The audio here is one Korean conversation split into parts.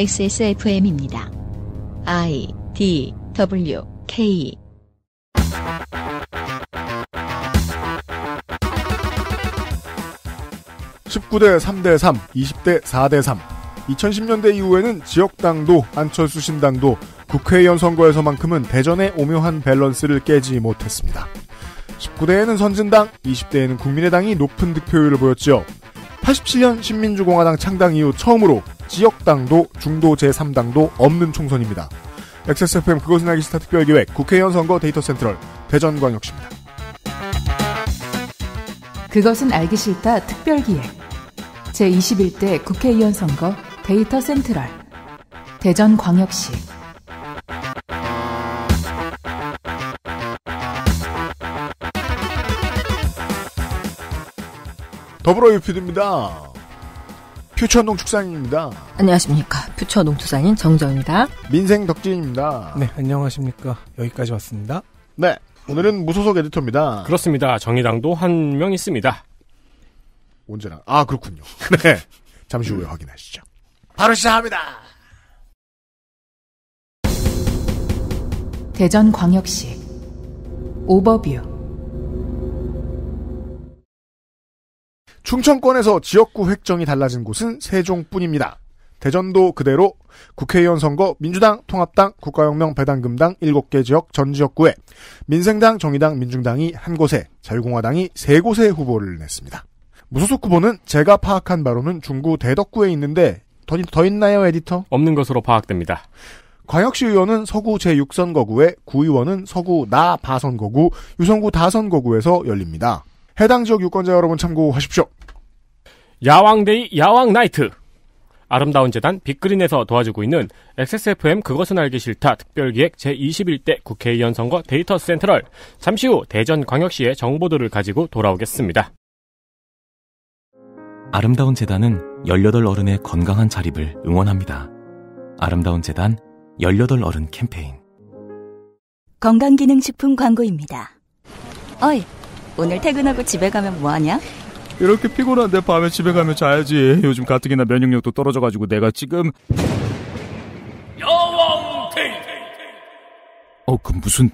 XSFM입니다. I D W K 십구 대삼대 삼, 이십 대사대 삼. 2010년대 이후에는 지역당도 안철수 신당도 국회의원 선거에서만큼은 대전의 오묘한 밸런스를 깨지 못했습니다. 19대에는 선진당, 20대에는 국민의당이 높은 득표율을 보였지요. 87년 신민주공화당 창당 이후 처음으로 지역당도 중도 제3당도 없는 총선입니다. XSFM 그것은 알기 싫다 특별기획 국회의원 선거 데이터 센트럴 대전광역시입니다. 그것은 알기 싫다 특별기획 제21대 국회의원 선거 데이터 센트럴 대전광역시 더불어 유피드입니다. 퓨처 농축산입니다 안녕하십니까. 퓨처 농축산인 정정입니다. 민생 덕진입니다. 네, 안녕하십니까. 여기까지 왔습니다. 네, 오늘은 무소속 에디터입니다. 그렇습니다. 정의당도 한 명 있습니다. 언제나. 아, 그렇군요. 네. 잠시 후에 확인하시죠. 바로 시작합니다. 대전광역시 오버뷰 충청권에서 지역구 획정이 달라진 곳은 세종뿐입니다. 대전도 그대로 국회의원 선거 민주당, 통합당, 국가혁명 배당금당 7개 지역 전 지역구에 민생당, 정의당, 민중당이 한 곳에 자유공화당이 세 곳의 후보를 냈습니다. 무소속 후보는 제가 파악한 바로는 중구 대덕구에 있는데 더, 더 있나요 에디터? 없는 것으로 파악됩니다. 광역시 의원은 서구 제6선거구에 구의원은 서구 나바선거구, 유성구 다선거구에서 열립니다. 해당 지역 유권자 여러분 참고하십시오. 야왕데이 야왕나이트 아름다운 재단 빅그린에서 도와주고 있는 XSFM 그것은 알기 싫다 특별기획 제21대 국회의원 선거 데이터 센트럴 잠시 후 대전광역시의 정보도를 가지고 돌아오겠습니다. 아름다운 재단은 18 어른의 건강한 자립을 응원합니다. 아름다운 재단 18 어른 캠페인 건강기능식품 광고입니다. 어이 오늘 퇴근하고 집에 가면 뭐하냐? 이렇게 피곤한데 밤에 집에 가면 자야지. 요즘 가뜩이나 면역력도 떨어져가지고 내가 지금 여왕 테이 어, 그 무슨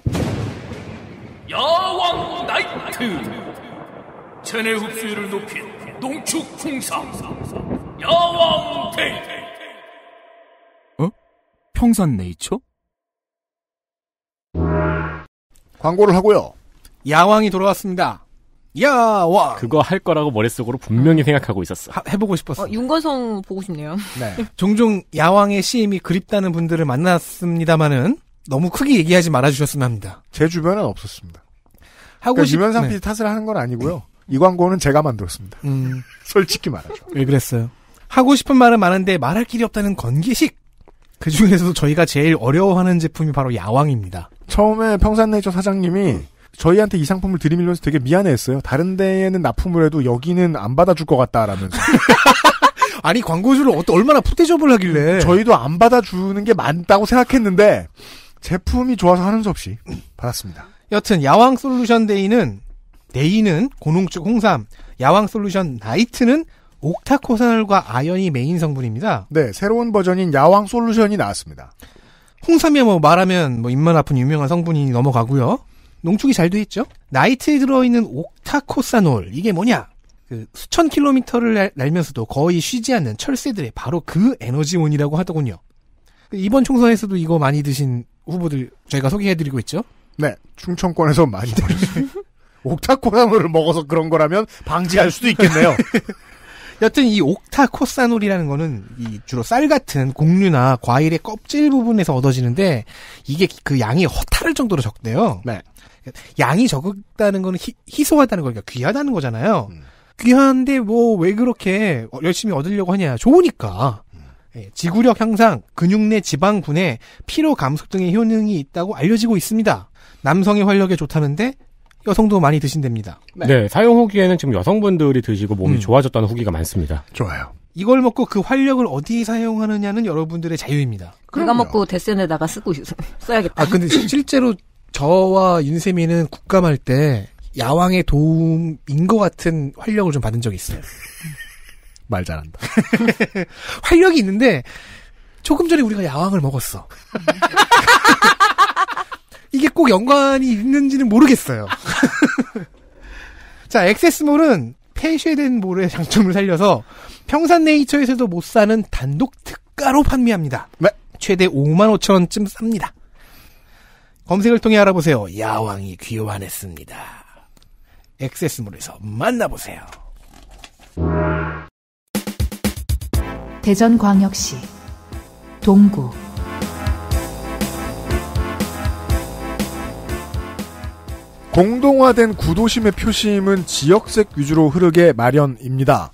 야왕 나이트 체내 흡수율을 높인 농축 풍상 야왕 테이 어? 평산 네이처? 광고를 하고요. 야왕이 돌아왔습니다. 야왕. 그거 할 거라고 머릿속으로 분명히 음. 생각하고 있었어. 하, 해보고 싶었어. 어, 윤거성 보고 싶네요. 네. 종종 야왕의 시임이 그립다는 분들을 만났습니다만은 너무 크게 얘기하지 말아주셨으면 합니다. 제 주변은 없었습니다. 하고 그러니까 싶... 유면상 네. PD 네. 탓을 하는 건 아니고요. 이 광고는 제가 만들었습니다. 음... 솔직히 말하죠. 왜 그랬어요? 하고 싶은 말은 많은데 말할 길이 없다는 건기식. 그 중에서도 저희가 제일 어려워하는 제품이 바로 야왕입니다. 처음에 평산네이처 사장님이 저희한테 이 상품을 들이밀면서 되게 미안해했어요. 다른 데에는 납품을 해도 여기는 안 받아줄 것 같다라면서. 아니 광고주를 어떤 얼마나 푸대접을 하길래 저희도 안 받아주는 게 많다고 생각했는데 제품이 좋아서 하는 수 없이 받았습니다. 여튼 야왕 솔루션 데이는 데이는 고농축 홍삼, 야왕 솔루션 나이트는 옥타코사놀과 아연이 메인 성분입니다. 네, 새로운 버전인 야왕 솔루션이 나왔습니다. 홍삼이 뭐 말하면 뭐 입만 아픈 유명한 성분이 넘어가고요. 농축이 잘 돼 있죠. 나이트에 들어있는 옥타코사놀 이게 뭐냐? 그 수천 킬로미터를 날면서도 거의 쉬지 않는 철새들의 바로 그 에너지원이라고 하더군요. 그 이번 총선에서도 이거 많이 드신 후보들 저희가 소개해드리고 있죠. 네, 충청권에서 많이 드신 옥타코사놀을 먹어서 그런 거라면 방지할 수도 있겠네요. 여튼 이 옥타코사놀이라는 거는 이 주로 쌀 같은 곡류나 과일의 껍질 부분에서 얻어지는데 이게 그 양이 허탈할 정도로 적대요. 네. 양이 적다는 었 거는 희, 희소하다는 거니까 귀하다는 거잖아요. 음. 귀한데 뭐 왜 그렇게 열심히 얻으려고 하냐? 좋으니까. 음. 예, 지구력 향상, 근육 내 지방 분해, 피로 감소 등의 효능이 있다고 알려지고 있습니다. 남성의 활력에 좋다는데 여성도 많이 드신답니다. 네. 네 사용 후기에는 지금 여성분들이 드시고 몸이 음. 좋아졌다는 후기가 많습니다. 좋아요. 이걸 먹고 그 활력을 어디 사용하느냐는 여러분들의 자유입니다. 그럼요. 내가 먹고 데센에다가 쓰고 있, 써야겠다. 아 근데 실제로 저와 윤세미는 국감할 때 야왕의 도움인 것 같은 활력을 좀 받은 적이 있어요. 말 잘한다. 활력이 있는데 조금 전에 우리가 야왕을 먹었어. 이게 꼭 연관이 있는지는 모르겠어요. 자, 엑세스몰은 폐쇄된 몰의 장점을 살려서 평산네이처에서도 못 사는 단독 특가로 판매합니다. 네. 최대 5만 5천 원쯤 쌉니다. 검색을 통해 알아보세요. 야왕이 귀환했습니다. 액세스몰에서 만나보세요. 대전광역시 동구 공동화된 구도심의 표심은 지역색 위주로 흐르게 마련입니다.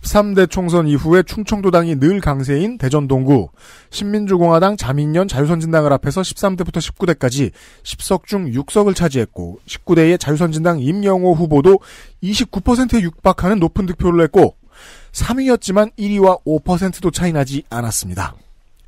13대 총선 이후에 충청도당이 늘 강세인 대전 동구, 신민주공화당 자민련 자유선진당을 앞에서 13대부터 19대까지 10석 중 6석을 차지했고 19대의 자유선진당 임영호 후보도 29%에 육박하는 높은 득표를 했고 3위였지만 1위와 5%도 차이 나지 않았습니다.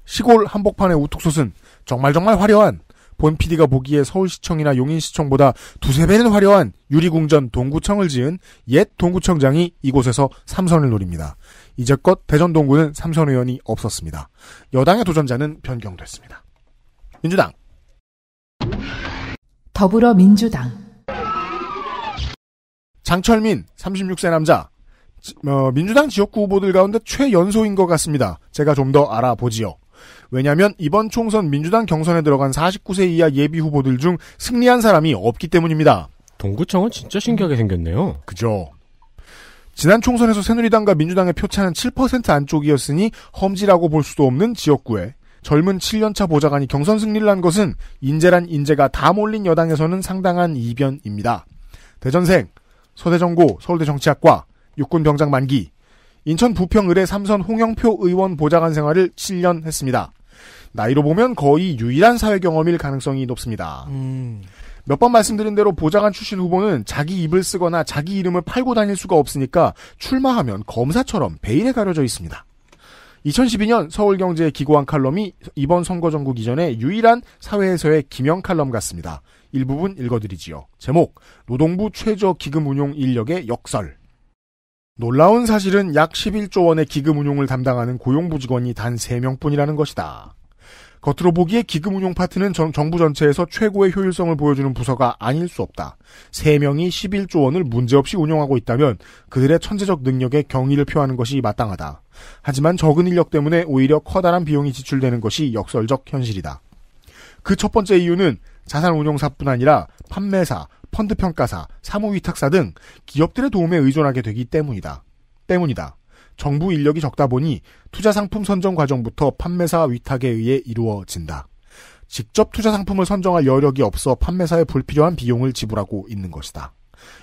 시골 한복판의 우뚝 솟은 정말 정말 화려한 본 PD가 보기에 서울시청이나 용인시청보다 두세 배는 화려한 유리궁전 동구청을 지은 옛 동구청장이 이곳에서 삼선을 노립니다. 이제껏 대전 동구는 삼선 의원이 없었습니다. 여당의 도전자는 변경됐습니다. 민주당 더불어민주당 장철민 36세 남자 어, 민주당 지역구 후보들 가운데 최연소인 것 같습니다. 제가 좀 더 알아보지요. 왜냐하면 이번 총선 민주당 경선에 들어간 49세 이하 예비 후보들 중 승리한 사람이 없기 때문입니다. 동구청은 진짜 신기하게 생겼네요. 그죠. 지난 총선에서 새누리당과 민주당의 표차는 7% 안쪽이었으니 험지라고 볼 수도 없는 지역구에 젊은 7년차 보좌관이 경선 승리를 한 것은 인재란 인재가 다 몰린 여당에서는 상당한 이변입니다. 대전생, 서대전고 서울대 정치학과, 육군병장 만기, 인천 부평 의뢰 삼선 홍영표 의원 보좌관 생활을 7년 했습니다. 나이로 보면 거의 유일한 사회 경험일 가능성이 높습니다. 음. 몇번 말씀드린 대로 보좌관 출신 후보는 자기 입을 쓰거나 자기 이름을 팔고 다닐 수가 없으니까 출마하면 검사처럼 베일에 가려져 있습니다. 2012년 서울경제의 기고한 칼럼이 이번 선거 전국 이전에 유일한 사회에서의 기명 칼럼 같습니다. 일부분 읽어드리지요. 제목 노동부 최저 기금 운용 인력의 역설 놀라운 사실은 약 11조 원의 기금 운용을 담당하는 고용부 직원이 단 3명뿐이라는 것이다. 겉으로 보기에 기금 운용 파트는 전, 정부 전체에서 최고의 효율성을 보여주는 부서가 아닐 수 없다. 3명이 11조 원을 문제없이 운영하고 있다면 그들의 천재적 능력에 경의를 표하는 것이 마땅하다. 하지만 적은 인력 때문에 오히려 커다란 비용이 지출되는 것이 역설적 현실이다. 그 첫 번째 이유는 자산 운용사뿐 아니라 판매사, 펀드 평가사, 사무 위탁사 등 기업들의 도움에 의존하게 되기 때문이다. 때문이다. 정부 인력이 적다 보니 투자 상품 선정 과정부터 판매사 위탁에 의해 이루어진다. 직접 투자 상품을 선정할 여력이 없어 판매사에 불필요한 비용을 지불하고 있는 것이다.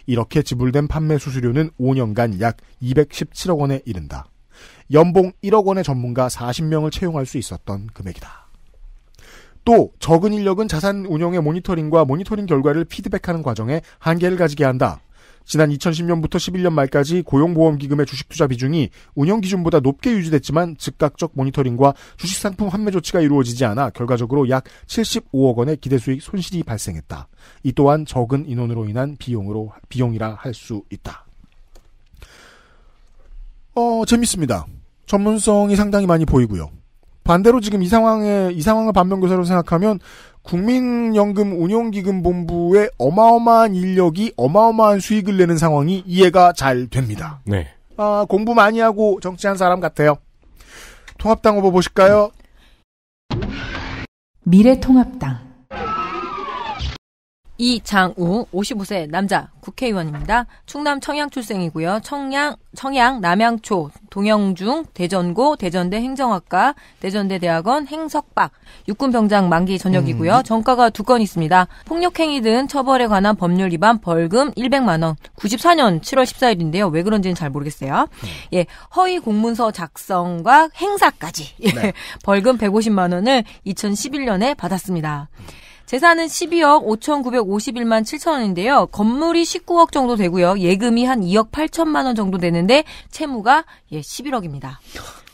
이렇게 지불된 판매 수수료는 5년간 약 217억 원에 이른다. 연봉 1억 원의 전문가 40명을 채용할 수 있었던 금액이다. 또 적은 인력은 자산 운영의 모니터링과 모니터링 결과를 피드백하는 과정에 한계를 가지게 한다. 지난 2010년부터 11년 말까지 고용보험기금의 주식 투자 비중이 운영 기준보다 높게 유지됐지만 즉각적 모니터링과 주식 상품 판매 조치가 이루어지지 않아 결과적으로 약 75억 원의 기대 수익 손실이 발생했다. 이 또한 적은 인원으로 인한 비용으로 비용이라 할 수 있다. 어, 재밌습니다. 전문성이 상당히 많이 보이고요. 반대로 지금 이 상황에 이 상황을 반면교사로 생각하면 국민연금운용기금본부의 어마어마한 인력이 어마어마한 수익을 내는 상황이 이해가 잘 됩니다. 네. 아, 공부 많이 하고 정치한 사람 같아요. 통합당 후보 보실까요? 미래통합당 이장우 55세 남자 국회의원입니다. 충남 청양 출생이고요. 청양 청양 남양초 동영중 대전고 대전대 행정학과 대전대 대학원 행석박 육군병장 만기 전역이고요. 음. 전과가 두 건 있습니다. 폭력행위 등 처벌에 관한 법률 위반 벌금 100만 원. 94년 7월 14일인데요. 왜 그런지는 잘 모르겠어요. 음. 예, 허위 공문서 작성과 행사까지 예, 네. 벌금 150만 원을 2011년에 받았습니다. 음. 재산은 12억 5,951만 7천 원인데요. 건물이 19억 정도 되고요. 예금이 한 2억 8천만 원 정도 되는데 채무가 예 11억입니다.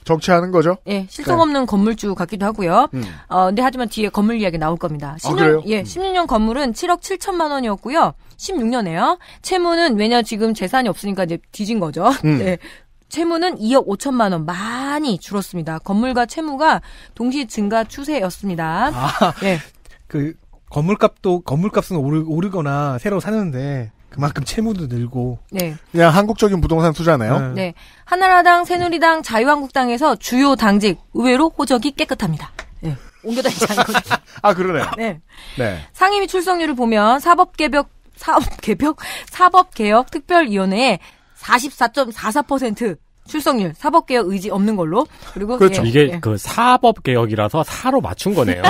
정치하는 거죠? 예, 실성 없는 네. 건물주 같기도 하고요. 음. 어, 근데 하지만 뒤에 건물 이야기 나올 겁니다. 16, 아, 예, 16년 음. 건물은 7억 7천만 원이었고요. 16년에요. 채무는 왜냐 지금 재산이 없으니까 이제 뒤진 거죠. 음. 네. 채무는 2억 5천만 원 많이 줄었습니다. 건물과 채무가 동시 증가 추세였습니다. 아, 예. 그 건물값도 건물값은 오르, 오르거나 새로 사는데 그만큼 채무도 늘고 네. 그냥 한국적인 부동산 투자네요. 네. 네. 한나라당, 새누리당, 자유한국당에서 주요 당직 의외로 호적이 깨끗합니다. 네. 옮겨다니지 않고. 아 그러네요. 네. 네. 상임위 출석률을 보면 사법개벽 사법개벽 사법개혁 특별위원회에 44.44% 출석률 사법개혁 의지 없는 걸로 그리고 그렇죠. 예, 이게 예. 그 사법개혁이라서 사로 맞춘 거네요.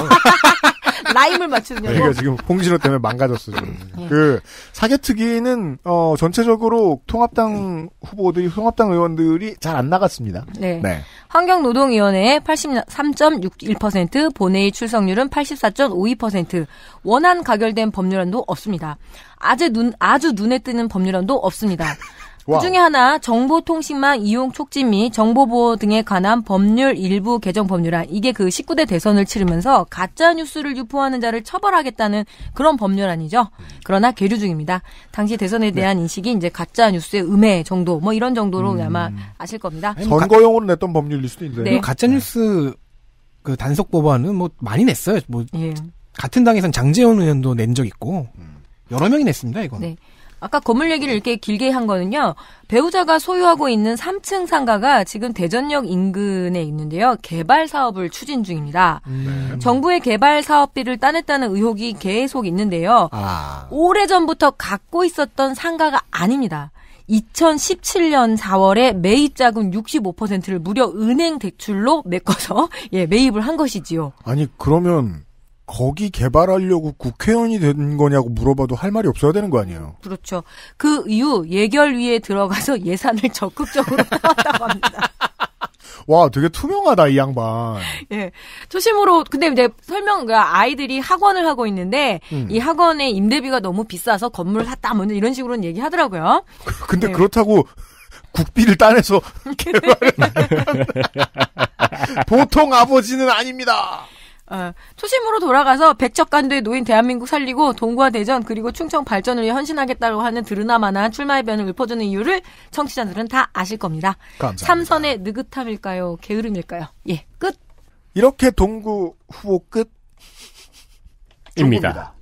라임을 맞추는 거. 그러니까 지금 홍진호 때문에 망가졌어. 예. 그 사개특위는 어, 전체적으로 통합당 후보들이 통합당 의원들이 잘 안 나갔습니다. 네. 네. 환경노동위원회의 83.61% 본회의 출석률은 84.52% 원안 가결된 법률안도 없습니다. 아주 눈 아주 눈에 뜨는 법률안도 없습니다. 그중에 하나 정보통신망 이용 촉진 및 정보보호 등에 관한 법률 일부 개정 법률안 이게 그 19대 대선을 치르면서 가짜 뉴스를 유포하는 자를 처벌하겠다는 그런 법률안이죠. 그러나 계류 중입니다. 당시 대선에 네. 대한 네. 인식이 이제 가짜 뉴스의 음해 정도 뭐 이런 정도로 음. 아마 아실 겁니다. 뭐 선거용으로 냈던 법률일 수도 있는데 네. 가짜 네. 뉴스 그 단속 법안은 뭐 많이 냈어요. 뭐 예. 같은 당에선 장재원 의원도 낸 적 있고 음. 여러 명이 냈습니다. 이건. 네. 아까 건물 얘기를 이렇게 길게 한 거는요. 배우자가 소유하고 있는 3층 상가가 지금 대전역 인근에 있는데요. 개발 사업을 추진 중입니다. 네. 정부의 개발 사업비를 따냈다는 의혹이 계속 있는데요. 아. 오래전부터 갖고 있었던 상가가 아닙니다. 2017년 4월에 매입 자금 65%를 무려 은행 대출로 메꿔서 예, 매입을 한 것이지요. 아니 그러면 거기 개발하려고 국회의원이 된 거냐고 물어봐도 할 말이 없어야 되는 거 아니에요. 그렇죠. 그 이후 예결위에 들어가서 예산을 적극적으로 따왔다고 합니다. 와, 되게 투명하다 이 양반. 예, 초심으로 근데 이제 설명 그러니까 아이들이 학원을 하고 있는데 음. 이 학원의 임대비가 너무 비싸서 건물 을 샀다 뭐 이런 식으로는 얘기하더라고요. 근데 네. 그렇다고 국비를 따내서 보통 아버지는 아닙니다. 어, 초심으로 돌아가서 백척간도의 노인 대한민국 살리고 동구와 대전 그리고 충청 발전을 위해 헌신하겠다고 하는 드르나마나 출마의 변을 읊어주는 이유를 청취자들은 다 아실 겁니다. 감사합니다. 삼선의 느긋함일까요? 게으름일까요? 예, 끝. 이렇게 동구 후보 끝입니다.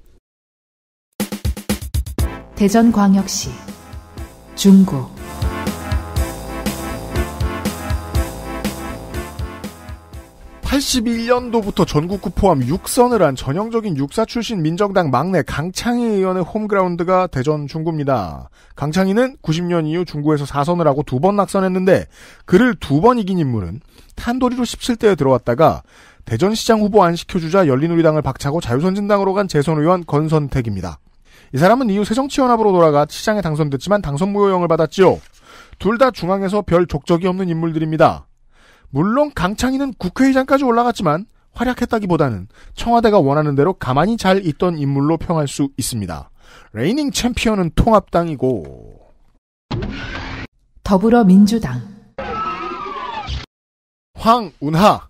대전광역시 중구 81년도부터 전국구 포함 6선을 한 전형적인 육사 출신 민정당 막내 강창희 의원의 홈그라운드가 대전 중구입니다. 강창희는 90년 이후 중구에서 4선을 하고 두 번 낙선했는데 그를 두 번 이긴 인물은 탄도리로 17대에 들어왔다가 대전시장 후보 안 시켜주자 열린우리당을 박차고 자유선진당으로 간 재선 의원 건선택입니다. 이 사람은 이후 새정치연합으로 돌아가 시장에 당선됐지만 당선 무효형을 받았지요. 둘 다 중앙에서 별 족적이 없는 인물들입니다. 물론 강창희는 국회의장까지 올라갔지만 활약했다기보다는 청와대가 원하는 대로 가만히 잘 있던 인물로 평할 수 있습니다. 레이닝 챔피언은 통합당이고 더불어민주당 황운하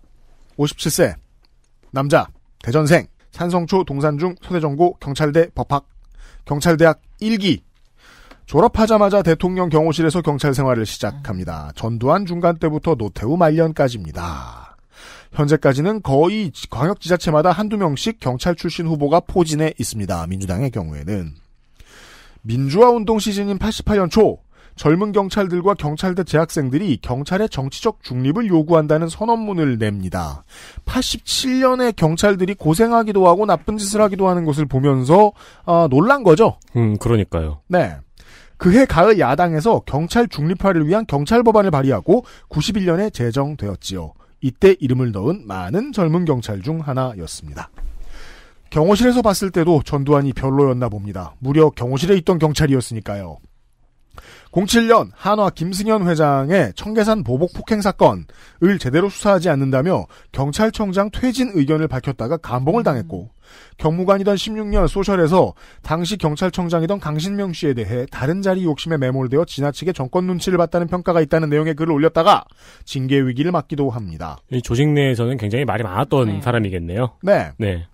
57세 남자 대전생 산성초 동산중 소대정고 경찰대 법학 경찰대학 1기 졸업하자마자 대통령 경호실에서 경찰 생활을 시작합니다. 전두환 중간 때부터 노태우 말년까지입니다. 현재까지는 거의 광역 지자체마다 한두 명씩 경찰 출신 후보가 포진해 있습니다. 민주당의 경우에는 민주화 운동 시즌인 88년 초 젊은 경찰들과 경찰대 재학생들이 경찰의 정치적 중립을 요구한다는 선언문을 냅니다. 87년에 경찰들이 고생하기도 하고 나쁜 짓을 하기도 하는 것을 보면서 아, 놀란 거죠. 음, 그러니까요. 네. 그해 가을 야당에서 경찰 중립화를 위한 경찰 법안을 발의하고 91년에 제정되었지요. 이때 이름을 넣은 많은 젊은 경찰 중 하나였습니다. 경호실에서 봤을 때도 전두환이 별로였나 봅니다. 무려 경호실에 있던 경찰이었으니까요. 07년 한화 김승현 회장의 청계산 보복 폭행 사건을 제대로 수사하지 않는다며 경찰청장 퇴진 의견을 밝혔다가 감봉을 당했고 경무관이던 16년 소셜에서 당시 경찰청장이던 강신명 씨에 대해 다른 자리 욕심에 매몰되어 지나치게 정권 눈치를 봤다는 평가가 있다는 내용의 글을 올렸다가 징계 위기를 맞기도 합니다. 조직 내에서는 굉장히 말이 많았던 네. 사람이겠네요. 네. 네.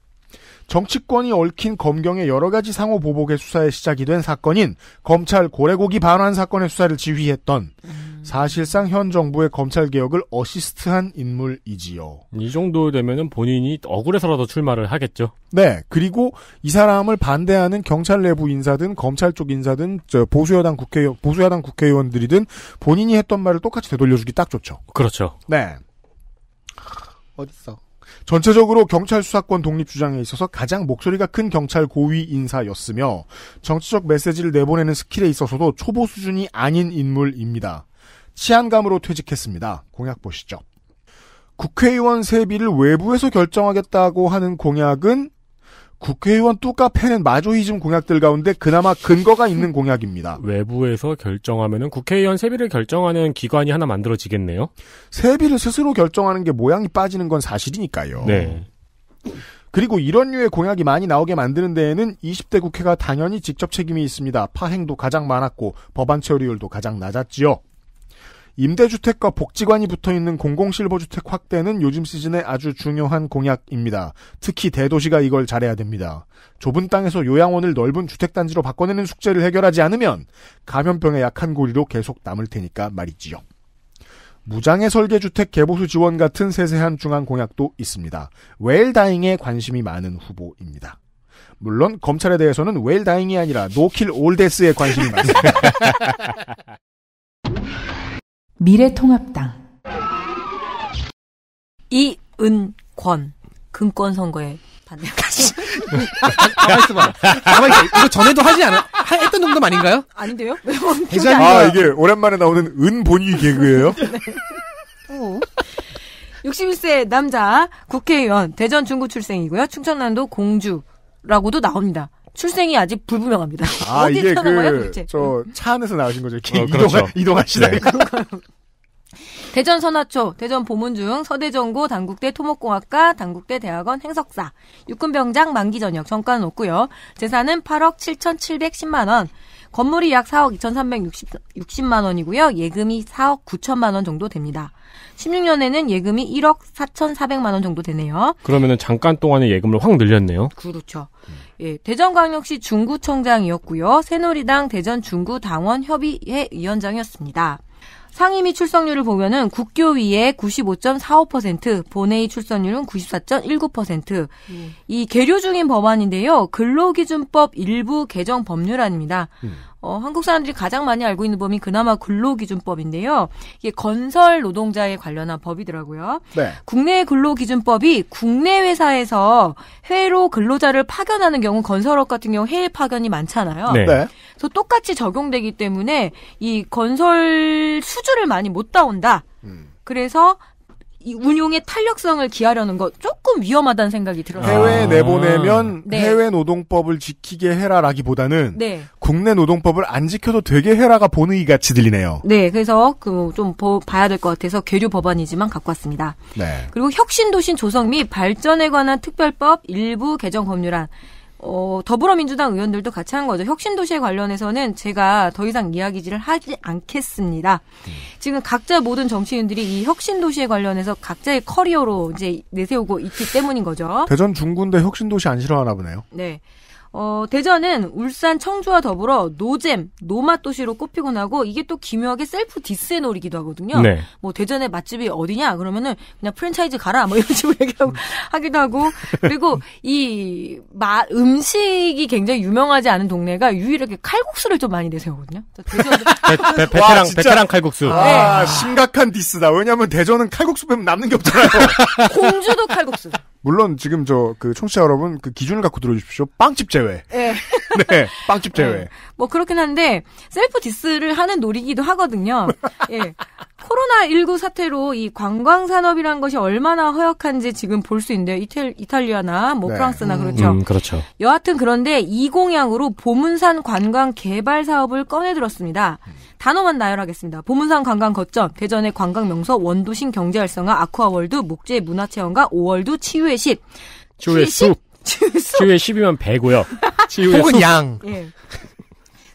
정치권이 얽힌 검경의 여러 가지 상호 보복의 수사에 시작이 된 사건인 검찰 고래고기 반환 사건의 수사를 지휘했던 음. 사실상 현 정부의 검찰 개혁을 어시스트한 인물이지요. 이 정도 되면은 본인이 억울해서라도 출마를 하겠죠. 네. 그리고 이 사람을 반대하는 경찰 내부 인사든 검찰 쪽 인사든 보수 여당 국회 보수 야당 국회의원들이든 본인이 했던 말을 똑같이 되돌려 주기 딱 좋죠. 그렇죠. 네. 어딨어? 전체적으로 경찰 수사권 독립 주장에 있어서 가장 목소리가 큰 경찰 고위 인사였으며 정치적 메시지를 내보내는 스킬에 있어서도 초보 수준이 아닌 인물입니다. 치안감으로 퇴직했습니다. 공약 보시죠. 국회의원 세비를 외부에서 결정하겠다고 하는 공약은 국회의원 뚜까 패는 마조이즘 공약들 가운데 그나마 근거가 있는 공약입니다. 외부에서 결정하면 국회의원 세비를 결정하는 기관이 하나 만들어지겠네요. 세비를 스스로 결정하는 게 모양이 빠지는 건 사실이니까요. 네. 그리고 이런 류의 공약이 많이 나오게 만드는 데에는 20대 국회가 당연히 직접 책임이 있습니다. 파행도 가장 많았고 법안 처리율도 가장 낮았지요. 임대주택과 복지관이 붙어 있는 공공실버주택 확대는 요즘 시즌에 아주 중요한 공약입니다. 특히 대도시가 이걸 잘해야 됩니다. 좁은 땅에서 요양원을 넓은 주택단지로 바꿔내는 숙제를 해결하지 않으면 감염병의 약한 고리로 계속 남을 테니까 말이지요. 무장의 설계 주택 개보수 지원 같은 세세한 중앙 공약도 있습니다. 웰다잉에 관심이 많은 후보입니다. 물론 검찰에 대해서는 웰다잉이 아니라 노킬 올데스에 관심이 많습니다. 미래통합당 이은권 금권 선거에 반대하시. 가만 있어봐. 가만 있어. 이거 전에도 하지 않아 했던 정도 아닌가요? 아닌데요? 대장. 아 이게 오랜만에 나오는 은본위 개그예요. 네. 61세 남자 국회의원 대전 중구 출생이고요. 충청남도 공주라고도 나옵니다. 출생이 아직 불분명합니다. 아, 이게 그, 저, 차 안에서 나오신 거죠. 이렇게 어, 그렇죠. 이동하시다. 네. 대전 선화초, 대전 보문중, 서대전고, 당국대 토목공학과, 당국대 대학원 행석사, 육군병장 만기 전역 정가는 없고요. 재산은 8억 7,710만 원. 건물이 약 4억 2,360만 원이고요. 예금이 4억 9천만 원 정도 됩니다. 16년에는 예금이 1억 4,400만 원 정도 되네요. 그러면 잠깐 동안의 예금을 확 늘렸네요. 그렇죠. 음. 예, 대전광역시 중구청장이었고요. 새누리당 대전 중구 당원 협의회 위원장이었습니다. 상임위 출석률을 보면은 국교위의 95.45%, 본회의 출석률은 94.19%. 음. 예. 이 계류 중인 법안인데요. 근로기준법 일부 개정 법률안입니다. 음. 어, 한국 사람들이 가장 많이 알고 있는 범위 그나마 근로기준법인데요. 이게 건설 노동자에 관련한 법이더라고요. 네. 국내 근로기준법이 국내 회사에서 해외로 근로자를 파견하는 경우 건설업 같은 경우 해외 파견이 많잖아요. 네. 네. 그래서 똑같이 적용되기 때문에 이 건설 수주를 많이 못 따온다. 음. 그래서 이 운용의 탄력성을 기하려는 거 조금 위험하다는 생각이 들어요. 해외 아. 내보내면 네. 해외 노동법을 지키게 해라라기보다는 네. 국내 노동법을 안 지켜도 되게 해라가 본의 같이 들리네요. 네, 그래서 그좀 봐야 될 것 같아서 계류 법안이지만 갖고 왔습니다. 네. 그리고 혁신도시 조성 및 발전에 관한 특별법 일부 개정 법률안. 어, 더불어민주당 의원들도 같이 한 거죠. 혁신도시에 관련해서는 제가 더 이상 이야기질을 하지 않겠습니다. 음. 지금 각자 모든 정치인들이 이 혁신도시에 관련해서 각자의 커리어로 이제 내세우고 있기 때문인 거죠. 대전 중군대 혁신도시 안 싫어하나 보네요. 네. 어, 대전은 울산, 청주와 더불어 노잼, 노맛 도시로 꼽히곤 하고 이게 또 기묘하게 셀프 디스의 놀이기도 하거든요. 네. 뭐 대전의 맛집이 어디냐 그러면은 그냥 프랜차이즈 가라 뭐 이런 식으로 얘기하고 하기도 하고 그리고 이 마, 음식이 굉장히 유명하지 않은 동네가 유일하게 칼국수를 좀 많이 내세우거든요. 대전 베, 베랑 베테랑 칼국수. 아, 네. 심각한 디스다. 왜냐하면 대전은 칼국수 빼면 남는 게 없잖아요. 공주도 칼국수. 물론 지금 저그 청취자 여러분 그 기준을 갖고 들어주십시오. 빵집 제외. 네. 네, 빵집 제외. 네. 뭐 그렇긴 한데 셀프 디스를 하는 놀이기도 하거든요. 예. 코로나19 사태로 이 관광 산업이란 것이 얼마나 허약한지 지금 볼 수 있는데요. 이탈, 이탈리아나 뭐 네. 프랑스나 음, 그렇죠. 음, 그렇죠. 여하튼 그런데 이공양으로 보문산 관광 개발 사업을 꺼내들었습니다. 단어만 나열하겠습니다. 보문산 관광 거점, 대전의 관광 명소 원도신 경제 활성화 아쿠아월드, 목재 문화체험가 5월드 치유의 십. 치유의 숲. 치유의 치유의 10이면 배고요. 혹은 양. 예.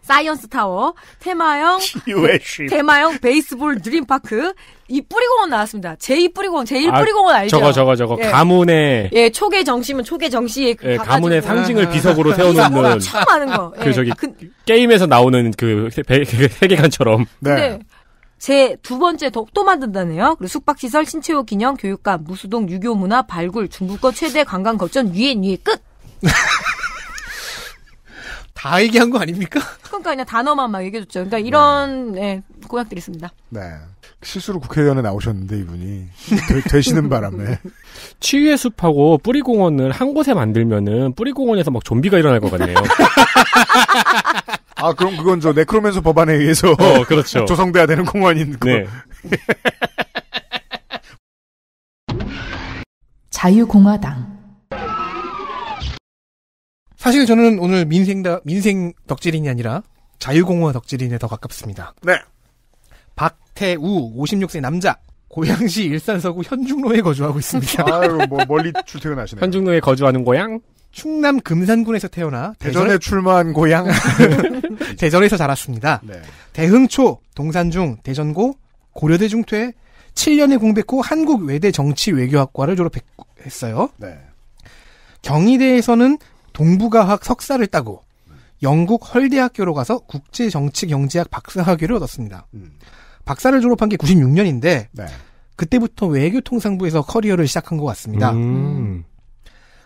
사이언스 타워, 테마형, 네, 테마형 베이스볼 드림파크, 이 뿌리공원 나왔습니다. 제2 뿌리공원, 제1 아, 뿌리공원 알죠? 저거 저거 저거 예. 가문의 예 초계 정시은 초계 정시에 그고 예, 가문의 상징을 아, 아, 아. 비석으로 세워놓는 참 많은 거. 그 예. 그 저기 그, 게임에서 나오는 그, 그 세계관처럼. 네. 제 두 번째 덕도 만든다네요. 그리고 숙박시설, 신체호 기념, 교육관, 무수동, 유교문화, 발굴, 중국거 최대 관광 거점, 위엔 위에 끝! 다 얘기한 거 아닙니까? 그러니까 그냥 단어만 막 얘기해줬죠. 그러니까 이런 네. 예, 공약들이 있습니다. 네. 실수로 국회의원에 나오셨는데 이분이 되, 시는 바람에 치유의 숲하고 뿌리공원을 한 곳에 만들면은 뿌리공원에서 막 좀비가 일어날 것 같네요. 아 그럼 그건 저 네크로맨서 법안에 의해서 어, 그렇죠. 조성돼야 되는 공원인 거. 네. 자유공화당 사실 저는 오늘 민생, 다, 민생 덕질인이 아니라 자유공화 덕질인에 더 가깝습니다. 네. 박태우, 56세 남자. 고양시 일산서구 현중로에 거주하고 있습니다. 아유, 뭐 멀리 출퇴근하시네요. 현중로에 거주하는 고향? 충남 금산군에서 태어나 대전에 대전... 출마한 고향 대전에서 자랐습니다. 네. 대흥초, 동산중, 대전고, 고려대 중퇴, 7년의 공백 후 한국외대 정치외교학과를 졸업했어요. 네. 경희대에서는 동부과학 석사를 따고 영국 헐대학교로 가서 국제정치경제학 박사학위를 얻었습니다. 음. 박사를 졸업한 게 96년인데 네. 그때부터 외교통상부에서 커리어를 시작한 것 같습니다. 음.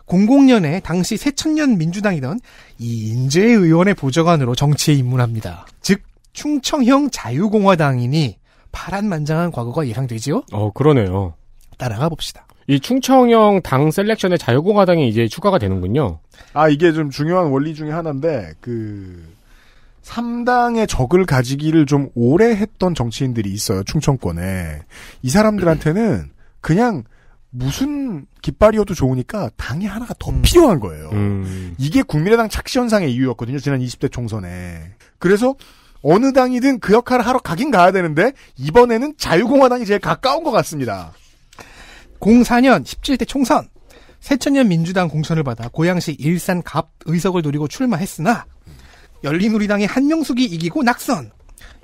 00년에 당시 새천년 민주당이던 이인재 의원의 보좌관으로 정치에 입문합니다. 즉 충청형 자유공화당이니 파란만장한 과거가 예상되지요? 어 그러네요. 따라가 봅시다. 이 충청형 당셀렉션의 자유공화당이 이제 추가가 되는군요. 아, 이게 좀 중요한 원리 중에 하나인데, 그, 3당의 적을 가지기를 좀 오래 했던 정치인들이 있어요, 충청권에. 이 사람들한테는 그냥 무슨 깃발이어도 좋으니까 당이 하나가 더 음. 필요한 거예요. 음. 이게 국민의당 착시현상의 이유였거든요, 지난 20대 총선에. 그래서 어느 당이든 그 역할을 하러 가긴 가야 되는데, 이번에는 자유공화당이 제일 가까운 것 같습니다. 04년 17대 총선 새천년 민주당 공천을 받아 고양시 일산 갑 의석을 노리고 출마했으나 열린우리당의 한명숙이 이기고 낙선.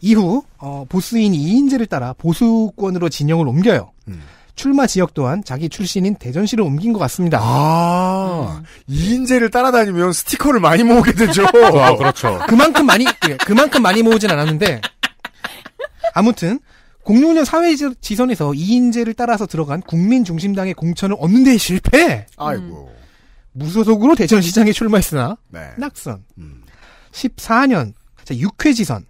이후 어, 보스인 이인재를 따라 보수권으로 진영을 옮겨요. 음. 출마 지역 또한 자기 출신인 대전시로 옮긴 것 같습니다. 아, 음. 이인재를 따라다니면 스티커를 많이 모으게 되죠. 아, 그렇죠. 그만큼 많이, 예, 그만큼 많이 모으진 않았는데, 아무튼, 06년 사회 지선에서 이인재를 따라서 들어간 국민 중심당의 공천을 얻는 데 실패. 아이고. 음. 무소속으로 대전시장에 출마했으나 네. 낙선. 음. 14년 자, 6회 지선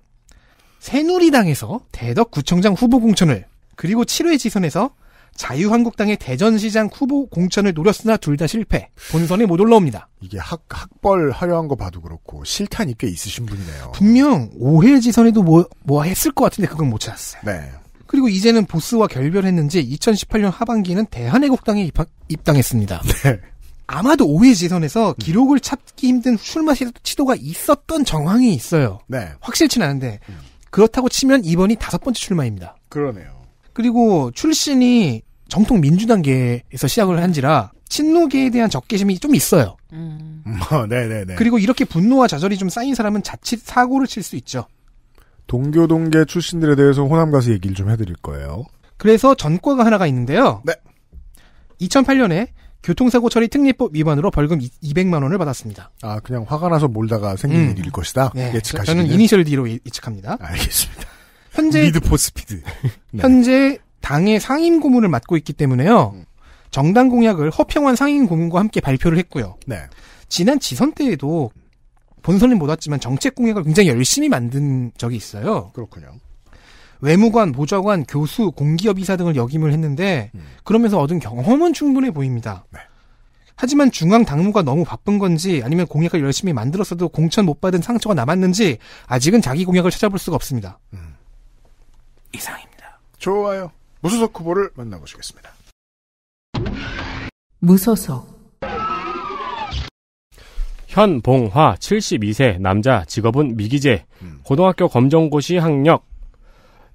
새누리당에서 대덕구청장 후보 공천을 그리고 7회 지선에서 자유한국당의 대전시장 후보 공천을 노렸으나 둘 다 실패. 본선에 못 올라옵니다. 이게 학, 학벌 하려한 거 봐도 그렇고 실탄이 꽤 있으신 분이네요. 분명 5회 지선에도 뭐, 뭐 했을 것 같은데 그건 못 찾았어요. 네. 그리고 이제는 보스와 결별했는지 2018년 하반기는 대한애국당에 입학, 입당했습니다. 네. 아마도 5회 지선에서 기록을 찾기 힘든 출마 시도가 있었던 정황이 있어요. 네. 확실치는 않은데 음. 그렇다고 치면 이번이 다섯 번째 출마입니다. 그러네요. 그리고 출신이 정통 민주당계에서 시작을 한지라 친노계에 대한 적개심이 좀 있어요. 음. 음 어, 네네네. 네, 네. 그리고 이렇게 분노와 좌절이 좀 쌓인 사람은 자칫 사고를 칠 수 있죠. 동교동계 출신들에 대해서 호남 가서 얘기를 좀 해드릴 거예요. 그래서 전과가 하나가 있는데요. 네. 2008년에 교통사고 처리 특례법 위반으로 벌금 200만 원을 받았습니다. 아, 그냥 화가 나서 몰다가 생긴 음. 일일 것이다. 네. 예측하시는. 저는 이니셜 D로 예, 예측합니다. 알겠습니다. 현재 리드 포스피드. 네. 현재 당의 상임 고문을 맡고 있기 때문에요. 음. 정당 공약을 허평환 상임 고문과 함께 발표를 했고요. 네. 지난 지선 때에도 본선은 못 왔지만 정책 공약을 굉장히 열심히 만든 적이 있어요. 그렇군요. 외무관, 보좌관, 교수, 공기업 이사 등을 역임을 했는데 음. 그러면서 얻은 경험은 충분해 보입니다. 네. 하지만 중앙 당무가 너무 바쁜 건지 아니면 공약을 열심히 만들었어도 공천 못 받은 상처가 남았는지 아직은 자기 공약을 찾아볼 수가 없습니다. 음. 이상입니다. 좋아요. 무소속 후보를 만나보시겠습니다. 무소속 현봉화 72세 남자 직업은 미기재 음. 고등학교 검정고시 학력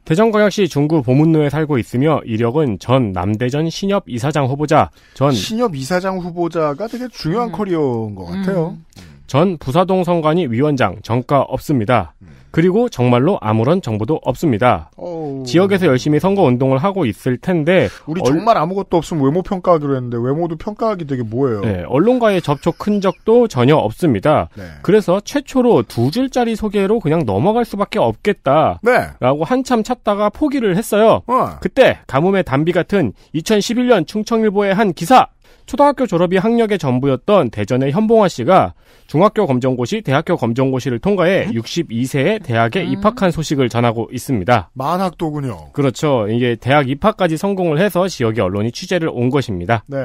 대전광역시 중구 보문로에 살고 있으며 이력은 전 남대전 신협 이사장 후보자 전 신협 이사장 후보자가 되게 중요한 음. 커리어인 것 같아요. 음. 전 부사동 선관위 위원장 전과 없습니다. 음. 그리고 정말로 아무런 정보도 없습니다. 어 지역에서 열심히 선거 운동을 하고 있을 텐데 우리 얼... 정말 아무것도 없으면 외모 평가하기로 했는데 외모도 평가하기 되게 뭐예요? 네, 언론과의 접촉 흔적도 전혀 없습니다. 네. 그래서 최초로 두 줄짜리 소개로 그냥 넘어갈 수밖에 없겠다라고 네. 한참 찾다가 포기를 했어요. 어. 그때 가뭄의 단비 같은 2011년 충청일보의 한 기사 초등학교 졸업이 학력의 전부였던 대전의 현봉화 씨가 중학교 검정고시, 대학교 검정고시를 통과해 62세에 대학에 음. 입학한 소식을 전하고 있습니다. 만학도군요. 그렇죠. 이게 대학 입학까지 성공을 해서 지역의 언론이 취재를 온 것입니다. 네.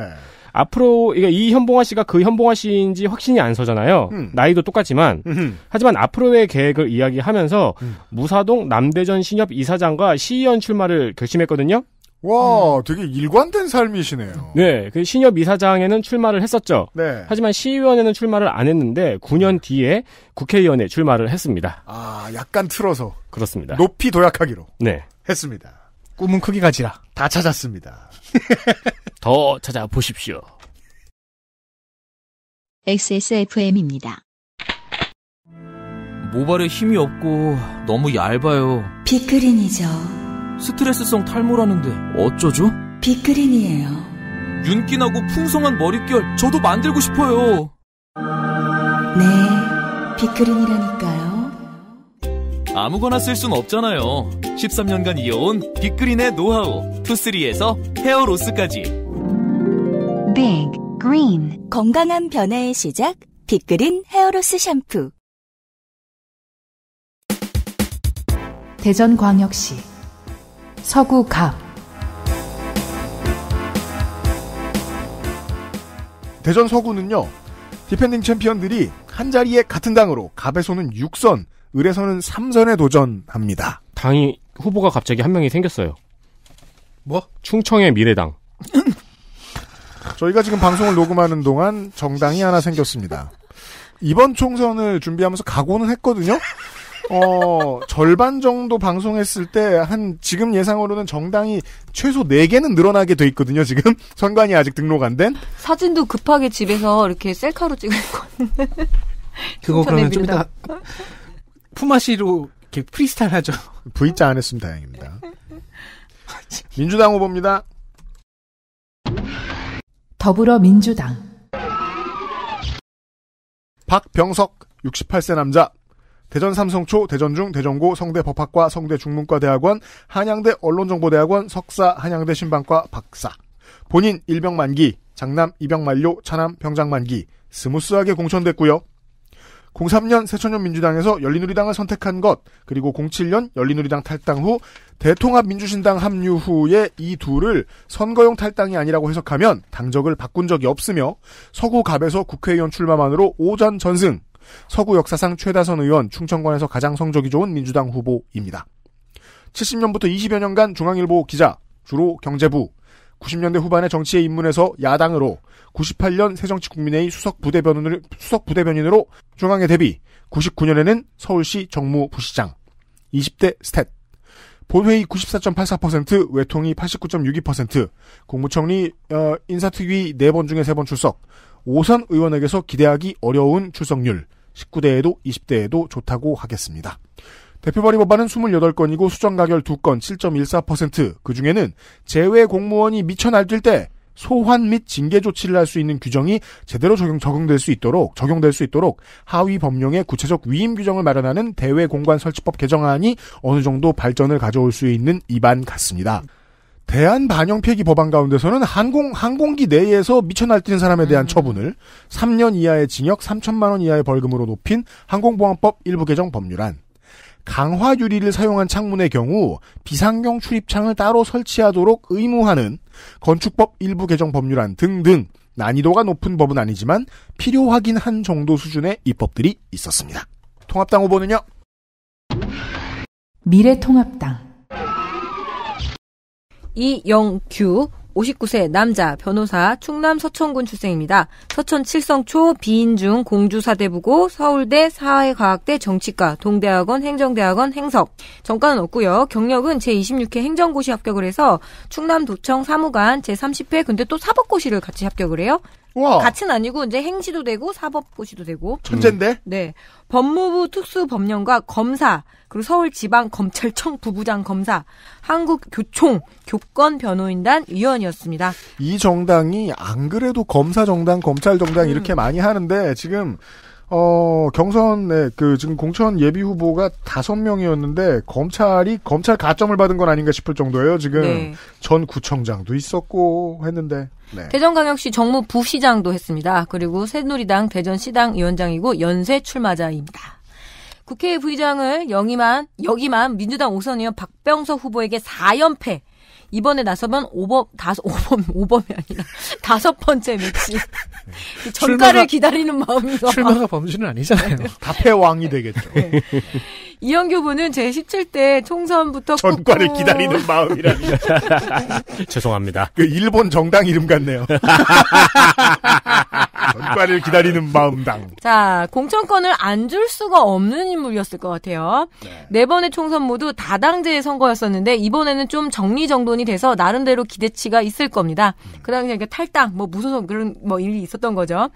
앞으로 이현봉화 씨가 그현봉화 씨인지 확신이 안 서잖아요. 음. 나이도 똑같지만 음. 하지만 앞으로의 계획을 이야기하면서 음. 무사동 남대전 신협 이사장과 시의원 출마를 결심했거든요. 와, 음. 되게 일관된 삶이시네요. 네, 그 신협 이사장에는 출마를 했었죠. 네. 하지만 시의원에는 출마를 안 했는데 9년 음. 뒤에 국회의원에 출마를 했습니다. 아, 약간 틀어서 그렇습니다. 높이 도약하기로. 네, 했습니다. 꿈은 크기 가지라. 다 찾았습니다. 더 찾아보십시오. XSFM입니다. 모발에 힘이 없고 너무 얇아요. 피크린이죠. 스트레스성 탈모라는데 어쩌죠? 빅그린이에요. 윤기나고 풍성한 머릿결 저도 만들고 싶어요. 네, 빅그린이라니까요. 아무거나 쓸 순 없잖아요. 13년간 이어온 빅그린의 노하우 투쓰리에서 헤어로스까지. 빅 그린 건강한 변화의 시작 비그린 헤어로스 샴푸. 대전광역시 서구 갑. 대전 서구는요. 디펜딩 챔피언들이 한 자리에 같은 당으로 갑에서는 6선, 을에서는 3선에 도전합니다. 당이 후보가 갑자기 한 명이 생겼어요. 뭐? 충청의 미래당. 저희가 지금 방송을 녹음하는 동안 정당이 하나 생겼습니다. 이번 총선을 준비하면서 각오는 했거든요. 어, 절반 정도 방송했을 때 한 지금 예상으로는 정당이 최소 4개는 늘어나게 돼 있거든요, 지금. 선관위 아직 등록 안 된. 사진도 급하게 집에서 이렇게 셀카로 찍을 거는. 그거 그러면 좀 이따 품앗이로 이렇게 프리스타일 하죠. V자 안 했으면 다행입니다. 민주당 후보입니다. 더불어민주당 박병석 68세 남자 대전 삼성초, 대전중, 대전고, 성대 법학과, 성대 중문과대학원, 한양대 언론정보대학원, 석사, 한양대 신방과 박사. 본인 일병 만기, 장남 이병 만료, 차남 병장 만기. 스무스하게 공천됐고요. 03년 새천년 민주당에서 열린우리당을 선택한 것, 그리고 07년 열린우리당 탈당 후 대통합 민주신당 합류 후에 이 둘을 선거용 탈당이 아니라고 해석하면 당적을 바꾼 적이 없으며 서구 갑에서 국회의원 출마만으로 오전 전승, 서구 역사상 최다선 의원 충청권에서 가장 성적이 좋은 민주당 후보입니다. 70년부터 20여 년간 중앙일보 기자, 주로 경제부, 90년대 후반에 정치에 입문해서 야당으로 98년 새정치국민회의 수석 부대변인으로, 수석 부대변인으로 중앙에 데뷔 99년에는 서울시 정무부시장 20대 스탯 본회의 94.84% 외통이 89.62% 국무총리 어, 인사특위 4번 중에 3번 출석 오선 의원에게서 기대하기 어려운 출석률 19대에도 20대에도 좋다고 하겠습니다. 대표 발의 법안은 28건이고 수정 가결 2건 7.14%, 그 중에는 제외 공무원이 미쳐 날뛸 때 소환 및 징계 조치를 할 수 있는 규정이 제대로 적용, 적용될 수 있도록 적용될 수 있도록 하위 법령의 구체적 위임 규정을 마련하는 대외 공관 설치법 개정안이 어느 정도 발전을 가져올 수 있는 입안 같습니다. 대한 반영 폐기 법안 가운데서는 항공 항공기 내에서 미쳐 날뛰는 사람에 대한 음. 처분을 3년 이하의 징역 3천만 원 이하의 벌금으로 높인 항공보안법 일부 개정 법률안 강화 유리를 사용한 창문의 경우 비상경 출입창을 따로 설치하도록 의무하는 건축법 일부 개정 법률안 등등 난이도가 높은 법은 아니지만 필요하긴 한 정도 수준의 입법들이 있었습니다. 통합당 후보는요. 미래통합당 이영규 59세 남자 변호사 충남 서천군 출생입니다. 서천 칠성초 비인중 공주사대부고 서울대 사회과학대 정치과 동대학원 행정대학원 행석 전과는 없고요. 경력은 제26회 행정고시 합격을 해서 충남도청 사무관 제30회 근데 또 사법고시를 같이 합격을 해요. 와. 같은 아니고 이제 행시도 되고 사법고시도 되고 천재인데? 네. 법무부 특수법령과 검사, 그리고 서울지방검찰청 부부장 검사, 한국교총 교권변호인단 위원이었습니다. 이 정당이 안 그래도 검사 정당, 검찰 정당 음. 이렇게 음. 많이 하는데 지금 어, 경선에 그 지금 공천 예비 후보가 다섯 명이었는데 검찰이 검찰 가점을 받은 건 아닌가 싶을 정도예요. 지금 네. 전 구청장도 있었고 했는데 네. 대전광역시 정무부시장도 했습니다. 그리고 새누리당 대전시당 위원장이고 연쇄 출마자입니다. 국회의장을 부의 영임한 여기만 민주당 오선 의원 박병석 후보에게 4연패 이번에 나서면 5번, 다섯 오범 오범이 아니라 다섯 번째 매치 네. 전가를 기다리는 마음이 출마가 범죄는 아니잖아요. 다해 왕이 되겠죠. 네. 이영규 군은 제 17대 총선부터 전과를 꾹꾹... 기다리는 마음이라니 죄송합니다. 그 일본 정당 이름 같네요. 전과를 기다리는 마음당. 자, 공천권을 안 줄 수가 없는 인물이었을 것 같아요. 네. 네 번의 총선 모두 다당제의 선거였었는데 이번에는 좀 정리정돈이 돼서 나름대로 기대치가 있을 겁니다. 음. 그 당시에 탈당, 뭐 무소속 그런 뭐 일이 있었던 거죠.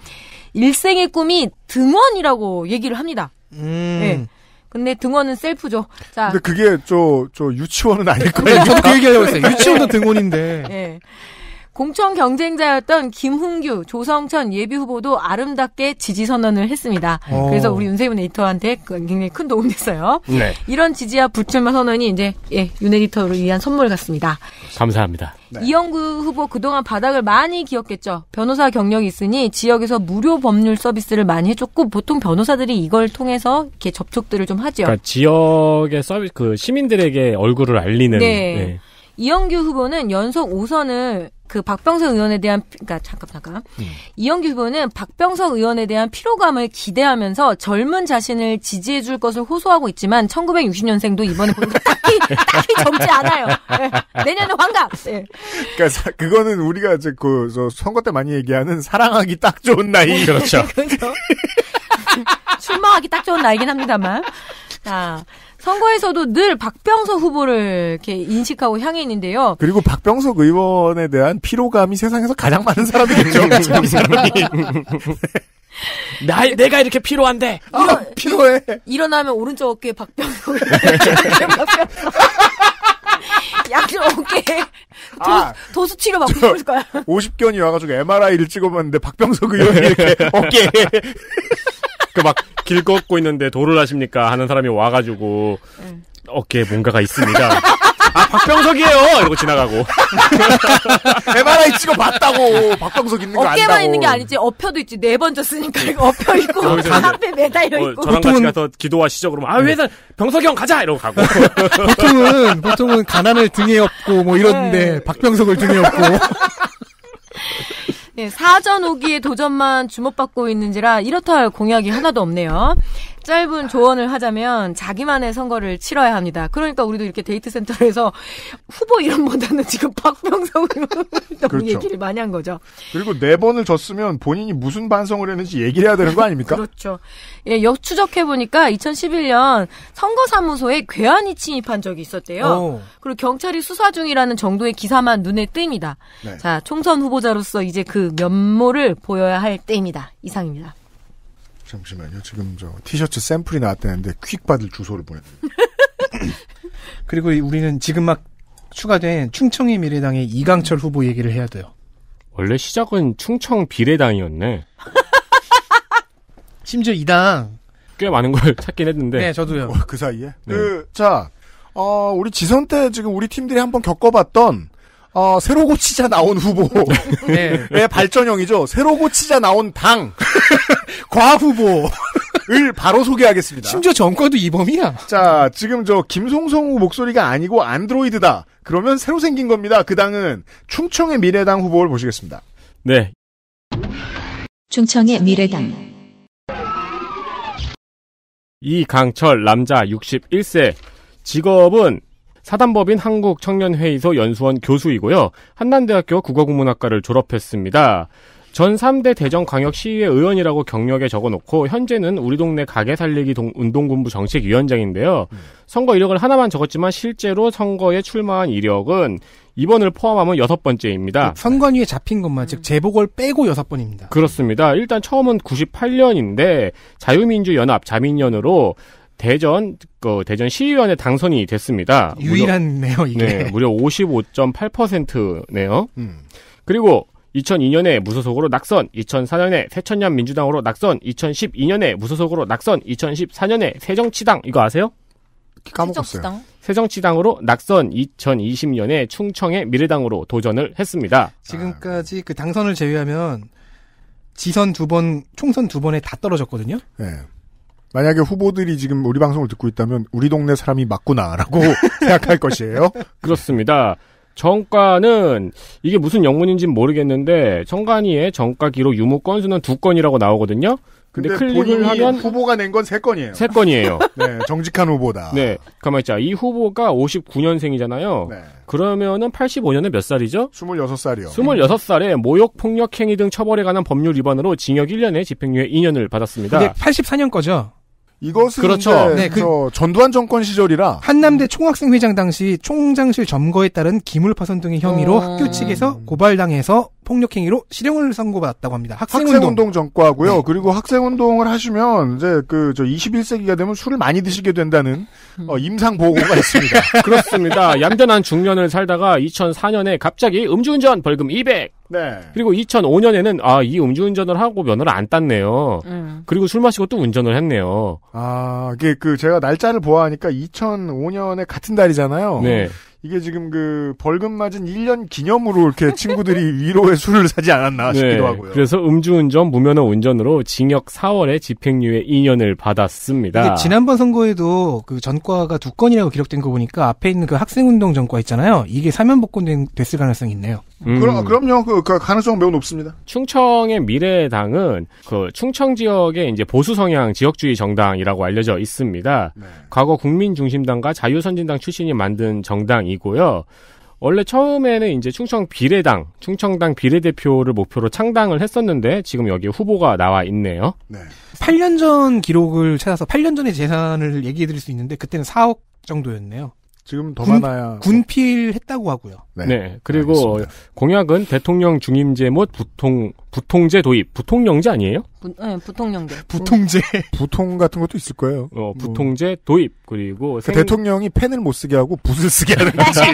일생의 꿈이 등원이라고 얘기를 합니다. 음. 네. 근데 등원은 셀프죠. 자. 근데 그게 저, 저 유치원은 아닐 네, 거예요. 저도 그 얘기하려고 했어요. 유치원도 등원인데. 네. 공천 경쟁자였던 김흥규, 조성천 예비 후보도 아름답게 지지 선언을 했습니다. 오. 어. 그래서 우리 윤세윤 에디터한테 굉장히 큰 도움이 됐어요. 네. 이런 지지와 불출마 선언이 이제 예, 윤 에디터를 위한 선물 같습니다. 감사합니다. 네. 이영구 후보 그동안 바닥을 많이 기억겠죠 변호사 경력이 있으니 지역에서 무료 법률 서비스를 많이 해줬고 보통 변호사들이 이걸 통해서 이렇게 접촉들을 좀 하죠. 그러니까 지역의 서비스 그 시민들에게 얼굴을 알리는. 네. 네. 이영규 후보는 연속 5선을 그 박병석 의원에 대한 그러니까 잠깐 잠깐 음. 네. 이영규 후보는 박병석 의원에 대한 피로감을 기대하면서 젊은 자신을 지지해 줄 것을 호소하고 있지만 1960년생도 이번에 보니까 딱히 딱히 젊지 않아요. 네. 내년에 환갑. 네. 그러니까 사, 그거는 우리가 이제 그 선거 때 많이 얘기하는 사랑하기 딱 좋은 나이 네, 그렇죠. 출마하기 딱 좋은 나이긴 합니다만. 자, 선거에서도 늘 박병석 후보를 이렇게 인식하고 향해 있는데요. 그리고 박병석 의원에 대한 피로감이 세상에서 가장 많은 사람이겠죠. 이 그렇죠. 사람이. 나, 내가 이렇게 피로한데. 아, 일어, 피로해. 일어나면 오른쪽 어깨에 박병석. 약간 어깨에 도, 아, 도수 치료 받고 싶을 거야. 50견이 와가지고 MRI를 찍어봤는데 박병석 의원이 이렇게 어깨에. 그막길 걷고 있는데 도를 하십니까 하는 사람이 와가지고 응. 어깨에 뭔가가 있습니다. 아 박병석이에요 이러고 지나가고 바라 i 찍어 봤다고 박병석 있는 거 어깨만 안다고. 있는 게 아니지 어펴도 있지 네 번째 쓰니까 이거 어펴 있고 앞에 매달려 어, 있고 저랑 보통은... 같이 가서 기도하시죠 그러면 아 네. 회사 병석이 형 가자 이러고 가고 보통은 보통은 가난을 등에 업고 뭐이런는데 네. 박병석을 등에 업고 네, 사전 오기에 도전만 주목받고 있는지라 이렇다 할 공약이 하나도 없네요. 짧은 조언을 하자면 자기만의 선거를 치러야 합니다. 그러니까 우리도 이렇게 데이트 센터에서 후보 이름보다는 지금 박병석 의원 그렇죠. 얘기를 많이 한 거죠. 그리고 네 번을 졌으면 본인이 무슨 반성을 했는지 얘기를 해야 되는 거 아닙니까? 그렇죠. 예, 역 추적해 보니까 2011년 선거사무소에 괴한이 침입한 적이 있었대요. 오. 그리고 경찰이 수사 중이라는 정도의 기사만 눈에 띕니다. 네. 자, 총선 후보자로서 이제 그 면모를 보여야 할 때입니다. 이상입니다. 잠시만요. 지금 저 티셔츠 샘플이 나왔다는데 퀵 받을 주소를 보내드립니다. 그리고 우리는 지금 막 추가된 충청의 미래당의 이강철 후보 얘기를 해야 돼요. 원래 시작은 충청 비례당이었네. 심지어 이당꽤 많은 걸 찾긴 했는데. 네, 저도요. 어, 그 사이에. 네. 그, 자, 어, 우리 지선 때 지금 우리 팀들이 한번 겪어봤던 어, 새로 고치자 나온 후보의 네. 네. 발전형이죠. 새로 고치자 나온 당. 과후보을 바로 소개하겠습니다. 심지어 정과도 이범이야. 자, 지금 저 김송성우 목소리가 아니고 안드로이드다. 그러면 새로 생긴 겁니다. 그 당은 충청의 미래당 후보를 보시겠습니다. 네. 충청의 미래당. 이강철 남자 61세 직업은 사단법인 한국청년회의소 연수원 교수이고요. 한남대학교 국어국문학과를 졸업했습니다. 전 3대 대전광역시의회 의원이라고 경력에 적어놓고 현재는 우리 동네 가게 살리기 동, 운동본부 정책위원장인데요. 음. 선거 이력을 하나만 적었지만 실제로 선거에 출마한 이력은 이번을 포함하면 여섯 번째입니다. 그 선관위에 잡힌 것만 즉 재보궐 빼고 여섯 번입니다. 그렇습니다. 일단 처음은 98년인데 자유민주연합 자민연으로 대전 그 대전 시의원에 당선이 됐습니다. 유일한네요 이게. 네, 무려 55.8%네요. 음. 그리고 2002년에 무소속으로 낙선, 2004년에 새천년 민주당으로 낙선, 2012년에 무소속으로 낙선, 2014년에 새정치당 이거 아세요? 까먹었어요. 새정치당? 으로 낙선 2020년에 충청의 미래당으로 도전을 했습니다. 지금까지 그 당선을 제외하면 지선 두 번, 총선 두 번에 다 떨어졌거든요. 네. 만약에 후보들이 지금 우리 방송을 듣고 있다면 우리 동네 사람이 맞구나라고 생각할 것이에요. 그렇습니다. 정가는 이게 무슨 영문인지는 모르겠는데 청관위의 정가 기록 유무 건수는 두 건이라고 나오거든요. 근데, 근데 클릭을 하면 후보가 낸 건 세 건이에요. 세 건이에요. 네, 정직한 후보다. 네, 가만 있자. 이 후보가 59년생이잖아요. 네. 그러면은 85년에 몇 살이죠? 26살이요. 26살에 모욕 폭력 행위 등 처벌에 관한 법률 위반으로 징역 1년에 집행유예 2년을 받았습니다. 근데 84년 거죠. 이것은 그렇죠. 네, 그 전두환 정권 시절이라 한남대 총학생 회장 당시 총장실 점거에 따른 기물 파손 등의 혐의로 어... 학교 측에서 고발당해서 폭력행위로 실형을 선고받았다고 합니다. 학생운동, 학생 전과고요. 네. 그리고 학생운동을 하시면 이제 그 저 21세기가 되면 술을 많이 드시게 된다는 음. 어, 임상 보고가 있습니다. 그렇습니다. 얌전한 중년을 살다가 2004년에 갑자기 음주운전 벌금 200. 네. 그리고 2005년에는 아 이 음주운전을 하고 면허를 안 땄네요. 음. 그리고 술 마시고 또 운전을 했네요. 아 이게 그 제가 날짜를 보아하니까 2005년에 같은 달이잖아요. 네. 이게 지금 그 벌금 맞은 1년 기념으로 이렇게 친구들이 위로의 술을 사지 않았나 네, 싶기도 하고요. 그래서 음주운전, 무면허 운전으로 징역 4월에 집행유예 2년을 받았습니다. 지난번 선거에도 그 전과가 두 건이라고 기록된 거 보니까 앞에 있는 그 학생운동 전과 있잖아요. 이게 사면복권 됐을 가능성이 있네요. 음. 그럼, 아, 그럼요. 그, 그 가능성 매우 높습니다. 충청의 미래당은 그 충청 지역의 이제 보수 성향 지역주의 정당이라고 알려져 있습니다. 네. 과거 국민중심당과 자유선진당 출신이 만든 정당이고요. 원래 처음에는 이제 충청 비례당, 충청당 비례대표를 목표로 창당을 했었는데 지금 여기 후보가 나와 있네요. 네. 8년 전 기록을 찾아서 8년 전에 재산을 얘기해 드릴 수 있는데 그때는 4억 정도였네요. 지금 더 군, 많아야 군필했다고 하고요. 네. 네 그리고 알겠습니다. 공약은 대통령 중임제 못 부통 부통제 도입 부통령제 아니에요? 부, 네, 부통령제. 부통제. 부통 같은 것도 있을 거예요. 어, 뭐. 부통제 뭐. 도입 그리고 그 생... 대통령이 펜을 못 쓰게 하고 붓을 쓰게 하는 거지.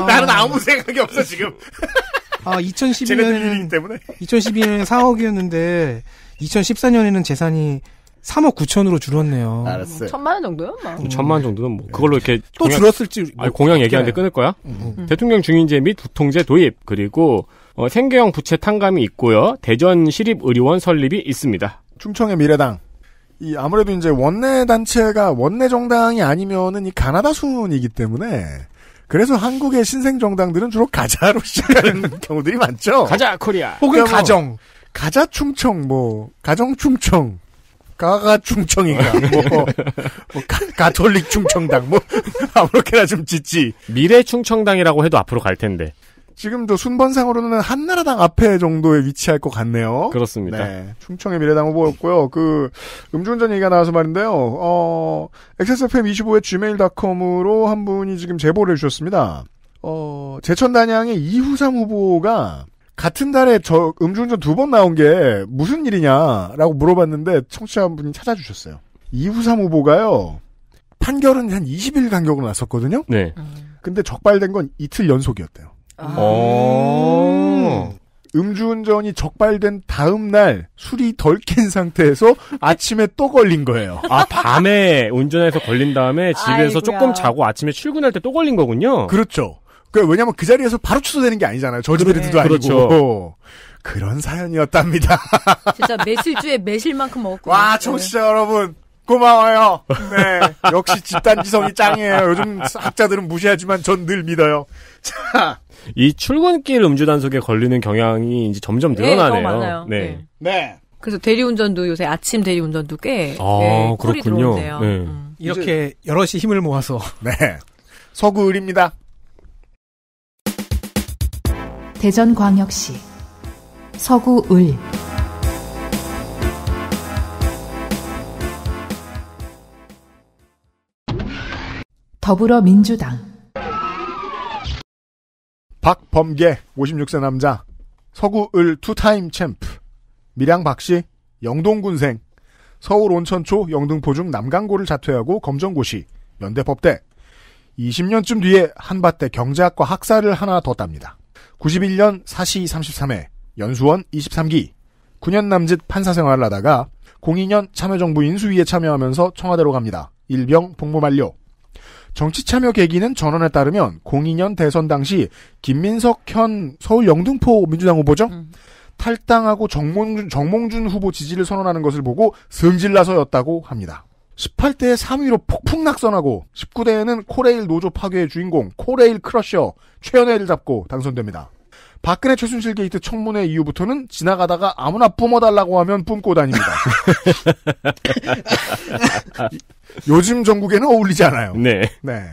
아. 나는 아무 생각이 없어 지금. 아 2012년 때문에 2012년 에 4억이었는데 2014년에는 재산이 3억 9천으로 줄었네요. 알았어요. 천만 원 정도요? 막. 뭐. 음. 천만 원 정도는 뭐 그걸로 이렇게 또 공약, 줄었을지 뭐 아니, 공약 얘기하는데 끊을 거야. 음. 음. 대통령 중인제및 부통제 도입 그리고 어, 생계형 부채 탕감이 있고요. 대전 시립 의료원 설립이 있습니다. 충청의 미래당 이 아무래도 이제 원내 단체가 원내 정당이 아니면은 이 가나다 순이기 때문에 그래서 한국의 신생 정당들은 주로 가자로 시작하는 경우들이 많죠. 가자 코리아 혹은 그러니까 뭐 가정 가자 충청 뭐 가정 충청 가가 충청인가 아, 네. 뭐, 뭐, 뭐 가, 가톨릭 충청당 뭐 아무렇게나 좀 짓지 미래 충청당이라고 해도 앞으로 갈 텐데 지금도 순번상으로는 한나라당 앞에 정도에 위치할 것 같네요. 그렇습니다. 네, 충청의 미래당 후보였고요. 그 음주운전 얘기가 나와서 말인데요. 어, XSFM25의 gmail.com으로 한 분이 지금 제보를 해 주셨습니다. 어, 제천 단양의 이후삼 후보가 같은 달에 저 음주운전 두 번 나온 게 무슨 일이냐라고 물어봤는데 청취자분이 한 찾아주셨어요. 이후삼 후보가요. 판결은 한 20일 간격으로 났었거든요. 네. 근데 적발된 건 이틀 연속이었대요. 아. 어. 음, 음주운전이 적발된 다음 날 술이 덜깬 상태에서 아침에 또 걸린 거예요. 아 밤에 운전해서 걸린 다음에 집에서 아이고야. 조금 자고 아침에 출근할 때 또 걸린 거군요. 그렇죠. 그 왜냐하면 그 자리에서 바로 취소되는 게 아니잖아요. 저지베리드도 그렇죠. 아니고 그렇죠. 그런 사연이었답니다. 진짜 매실주에 매실만큼 먹었고. 와 청취자 네. 여러분 고마워요. 네 역시 집단지성이 짱이에요. 요즘 학자들은 무시하지만 전 늘 믿어요. 자. 이 출근길 음주 단속에 걸리는 경향이 이제 점점 네, 늘어나네요. 네. 네. 네. 그래서 대리운전도 요새 아침 대리운전도 꽤 아, 네, 그렇군요. 네. 음. 이렇게 여럿이 힘을 모아서 네. 서구을입니다. 대전광역시, 서구 을. 더불어민주당 박범계 56세 남자 서구 을 투타임 챔프 밀양 박씨 영동군생 서울 온천초 영등포중 남강고를 자퇴하고 검정고시 연대법대 20년쯤 뒤에 한밭대 경제학과 학사를 하나 더 땁니다. 91년 4시 33회 연수원 23기 9년 남짓 판사 생활을 하다가 02년 참여정부 인수위에 참여하면서 청와대로 갑니다. 일병 복무 만료. 정치 참여 계기는 전원에 따르면 02년 대선 당시 김민석 현 서울 영등포 민주당 후보죠. 음. 탈당하고 정몽준, 정몽준 후보 지지를 선언하는 것을 보고 승질나서였다고 합니다. 18대에 3위로 폭풍 낙선하고 19대에는 코레일 노조 파괴의 주인공 코레일 크러셔 최연애를 잡고 당선됩니다. 박근혜 최순실 게이트 청문회 이후부터는 지나가다가 아무나 뿜어달라고 하면 뿜고 다닙니다. 요즘 전국에는 어울리지 않아요. 네. 네.